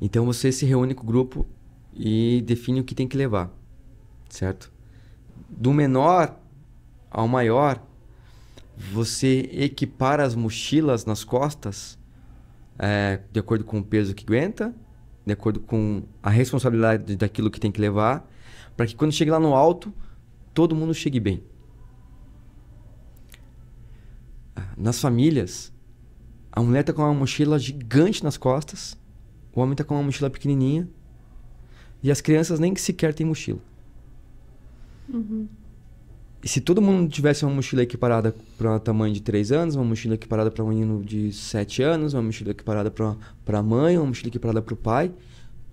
Então você se reúne com o grupo e define o que tem que levar, certo? Do menor ao maior, você equipara as mochilas nas costas é, de acordo com o peso que aguenta de acordo com a responsabilidade daquilo que tem que levar, para que quando chegue lá no alto, todo mundo chegue bem. Ah, nas famílias, a mulher está com uma mochila gigante nas costas, o homem está com uma mochila pequenininha, e as crianças nem sequer têm mochila. Uhum. E se todo mundo tivesse uma mochila equiparada para um tamanho de 3 anos, uma mochila equiparada para um menino de 7 anos, uma mochila equiparada para a mãe, uma mochila equiparada para o pai,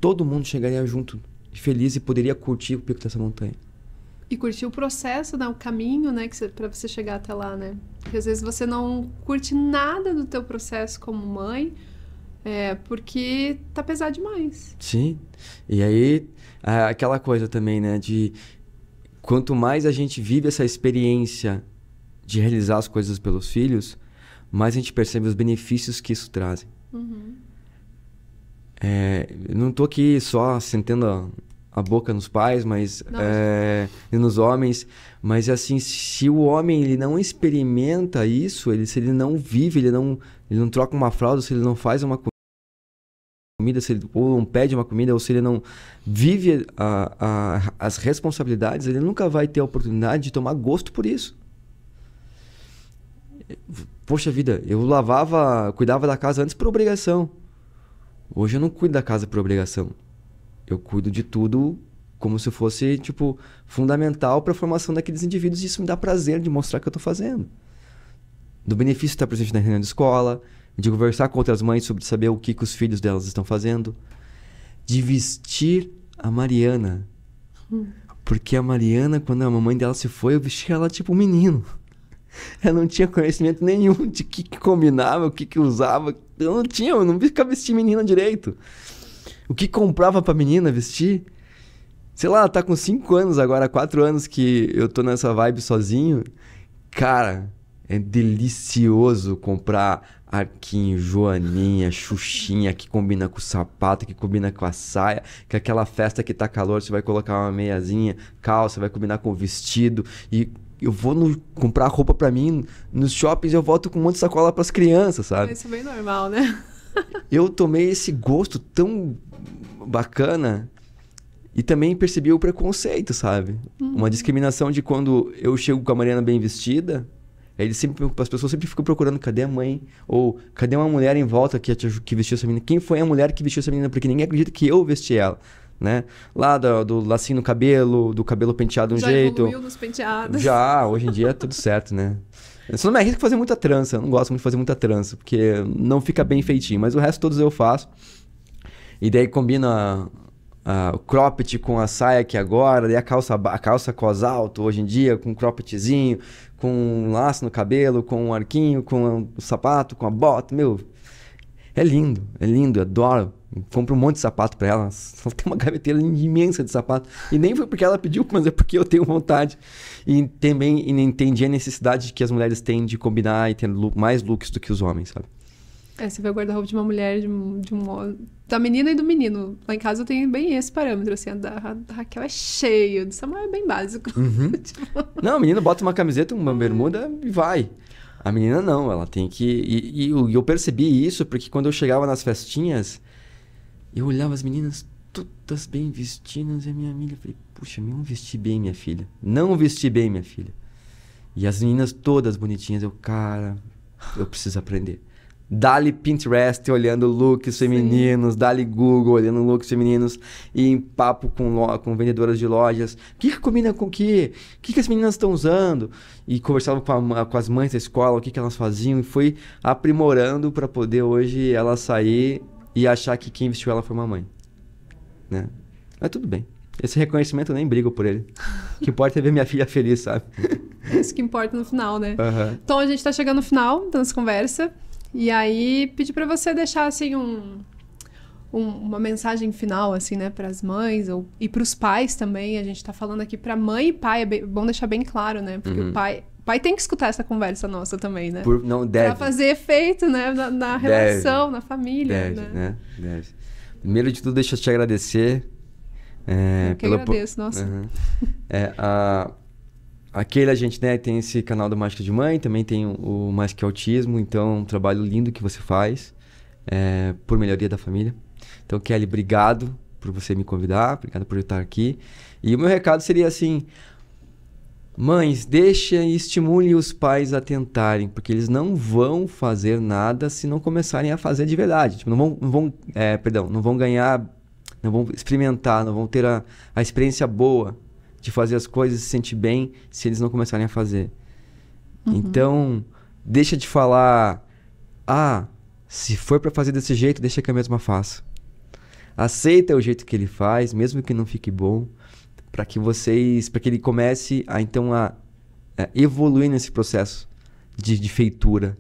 todo mundo chegaria junto, feliz e poderia curtir o pico dessa montanha. E curtir o processo, né? o caminho né? para você chegar até lá, né? Porque às vezes você não curte nada do teu processo como mãe, é, porque tá pesado demais. Sim. E aí, é aquela coisa também, né? De quanto mais a gente vive essa experiência de realizar as coisas pelos filhos, mais a gente percebe os benefícios que isso traz. Uhum. É, não estou aqui só sentando a, a, boca nos pais, mas é, e nos homens, mas assim, se o homem ele não experimenta isso, ele se ele não vive, ele não ele não troca uma fralda, se ele não faz uma comida, se ele ou não pede uma comida, ou se ele não vive a, a, as responsabilidades, ele nunca vai ter a oportunidade de tomar gosto por isso. Poxa vida, eu lavava, cuidava da casa antes por obrigação. Hoje eu não cuido da casa por obrigação. Eu cuido de tudo como se fosse tipo fundamental para a formação daqueles indivíduos e isso me dá prazer de mostrar que eu estou fazendo. Do benefício de estar presente na reunião de escola, de conversar com outras mães sobre saber o que, que os filhos delas estão fazendo, de vestir a Mariana. Porque a Mariana, quando a mamãe dela se foi, eu vesti ela tipo um menino. Ela não tinha conhecimento nenhum de que, que combinava, o que, que usava. Eu não tinha, eu não ficava menina direito. O que comprava pra menina vestir. Sei lá, tá com 5 anos agora, 4 anos que eu tô nessa vibe sozinho. Cara, é delicioso comprar Arquinho, Joaninha, Xuxinha, que combina com o sapato, que combina com a saia, que aquela festa que tá calor, você vai colocar uma meiazinha, calça, vai combinar com o vestido. E eu vou no, comprar roupa para mim nos shoppings eu volto com um monte de sacola pras crianças, sabe? Isso é bem normal, né? eu tomei esse gosto tão bacana e também percebi o preconceito, sabe? Uhum. Uma discriminação de quando eu chego com a Mariana bem vestida, eles sempre, as pessoas sempre ficam procurando cadê a mãe ou cadê uma mulher em volta que, que vestiu essa menina? Quem foi a mulher que vestiu essa menina? Porque ninguém acredita que eu vesti ela. Né? Lá do, do lacinho no cabelo, do cabelo penteado de um Já jeito. Já nos penteados. Já, hoje em dia é tudo certo, né? Eu só não me é arrisco fazer muita trança. Eu não gosto muito de fazer muita trança, porque não fica bem feitinho. Mas o resto todos eu faço. E daí combina o cropped com a saia que agora, e a calça, a calça alto hoje em dia, com croppedzinho, com um laço no cabelo, com um arquinho, com o um sapato, com a bota. Meu, é lindo, é lindo, adoro. Compro um monte de sapato para ela. Ela tem uma gaveteira imensa de sapato. E nem foi porque ela pediu, mas é porque eu tenho vontade. E também entendi a necessidade que as mulheres têm de combinar e ter mais looks do que os homens, sabe? É, você vê o guarda-roupa de uma mulher, de um, de um. Da menina e do menino. Lá em casa eu tenho bem esse parâmetro, assim. A da, a da Raquel é cheio, do Samuel é bem básico. Uhum. tipo... Não, a menina bota uma camiseta, uma uhum. bermuda e vai. A menina não, ela tem que. E, e, eu percebi isso porque quando eu chegava nas festinhas, eu olhava as meninas todas bem vestidas e a minha amiga, falei, puxa, não vesti bem, minha filha. Não vesti bem, minha filha. E as meninas todas bonitinhas, eu, cara, eu preciso aprender. Dali Pinterest olhando looks femininos, dali Google olhando looks femininos e em papo com, com vendedoras de lojas. O que, que combina com o que? O que, que as meninas estão usando? E conversava com, a, com as mães da escola, o que, que elas faziam. E foi aprimorando para poder hoje ela sair e achar que quem vestiu ela foi uma mãe. Né? Mas tudo bem. Esse reconhecimento eu nem brigo por ele. O que importa é ver minha filha feliz, sabe? É isso que importa no final, né? Uhum. Então a gente tá chegando no final da nossa conversa. E aí pedi para você deixar assim um, um, uma mensagem final assim, né, para as mães ou, e para os pais também. A gente está falando aqui para mãe e pai, é bem, bom deixar bem claro, né? Porque uhum. o pai pai tem que escutar essa conversa nossa também, né? Por, não deve. Pra fazer efeito, né? Na, na relação, deve. na família, deve, né? né? Deve. Primeiro de tudo, deixa eu te agradecer. É, eu que pela... agradeço, nossa. Uhum. É, a Aquele a gente né, tem esse canal da Mágica de Mãe, também tem o Mais Que Autismo, então é um trabalho lindo que você faz é, por melhoria da família. Então, Kelly, obrigado por você me convidar, obrigado por estar aqui. E o meu recado seria assim: mães, deixa e estimule os pais a tentarem, porque eles não vão fazer nada se não começarem a fazer de verdade. Tipo, não vão, não vão é, perdão, não vão ganhar, não vão experimentar, não vão ter a, a experiência boa de fazer as coisas, se sentir bem, se eles não começarem a fazer. Uhum. Então, deixa de falar, ah, se for para fazer desse jeito, deixa que eu é mesma faça. Aceita o jeito que ele faz, mesmo que não fique bom, para que vocês, para que ele comece a então a, a é, evoluir nesse processo de, de feitura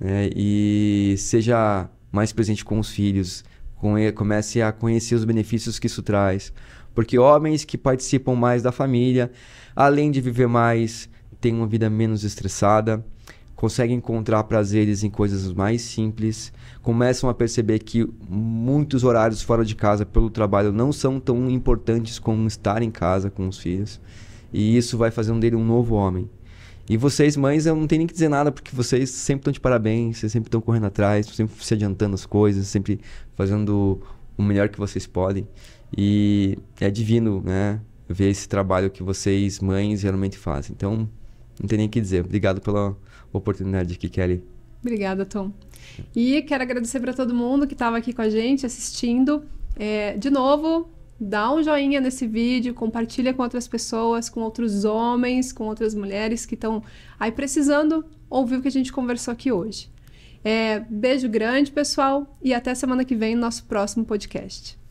né? e seja mais presente com os filhos, com ele, comece a conhecer os benefícios que isso traz, porque homens que participam mais da família, além de viver mais, têm uma vida menos estressada, conseguem encontrar prazeres em coisas mais simples, começam a perceber que muitos horários fora de casa pelo trabalho não são tão importantes como estar em casa com os filhos. E isso vai fazendo dele um novo homem. E vocês, mães, eu não tenho nem que dizer nada, porque vocês sempre estão de parabéns, vocês sempre estão correndo atrás, sempre se adiantando as coisas, sempre fazendo o melhor que vocês podem. E é divino, né? Ver esse trabalho que vocês, mães, geralmente fazem. Então, não tem nem o que dizer. Obrigado pela oportunidade aqui, Kelly. Obrigada, Tom. E quero agradecer para todo mundo que estava aqui com a gente, assistindo. É, de novo, dá um joinha nesse vídeo, compartilha com outras pessoas, com outros homens, com outras mulheres que estão aí precisando ouvir o que a gente conversou aqui hoje. É, beijo grande, pessoal, e até semana que vem no nosso próximo podcast.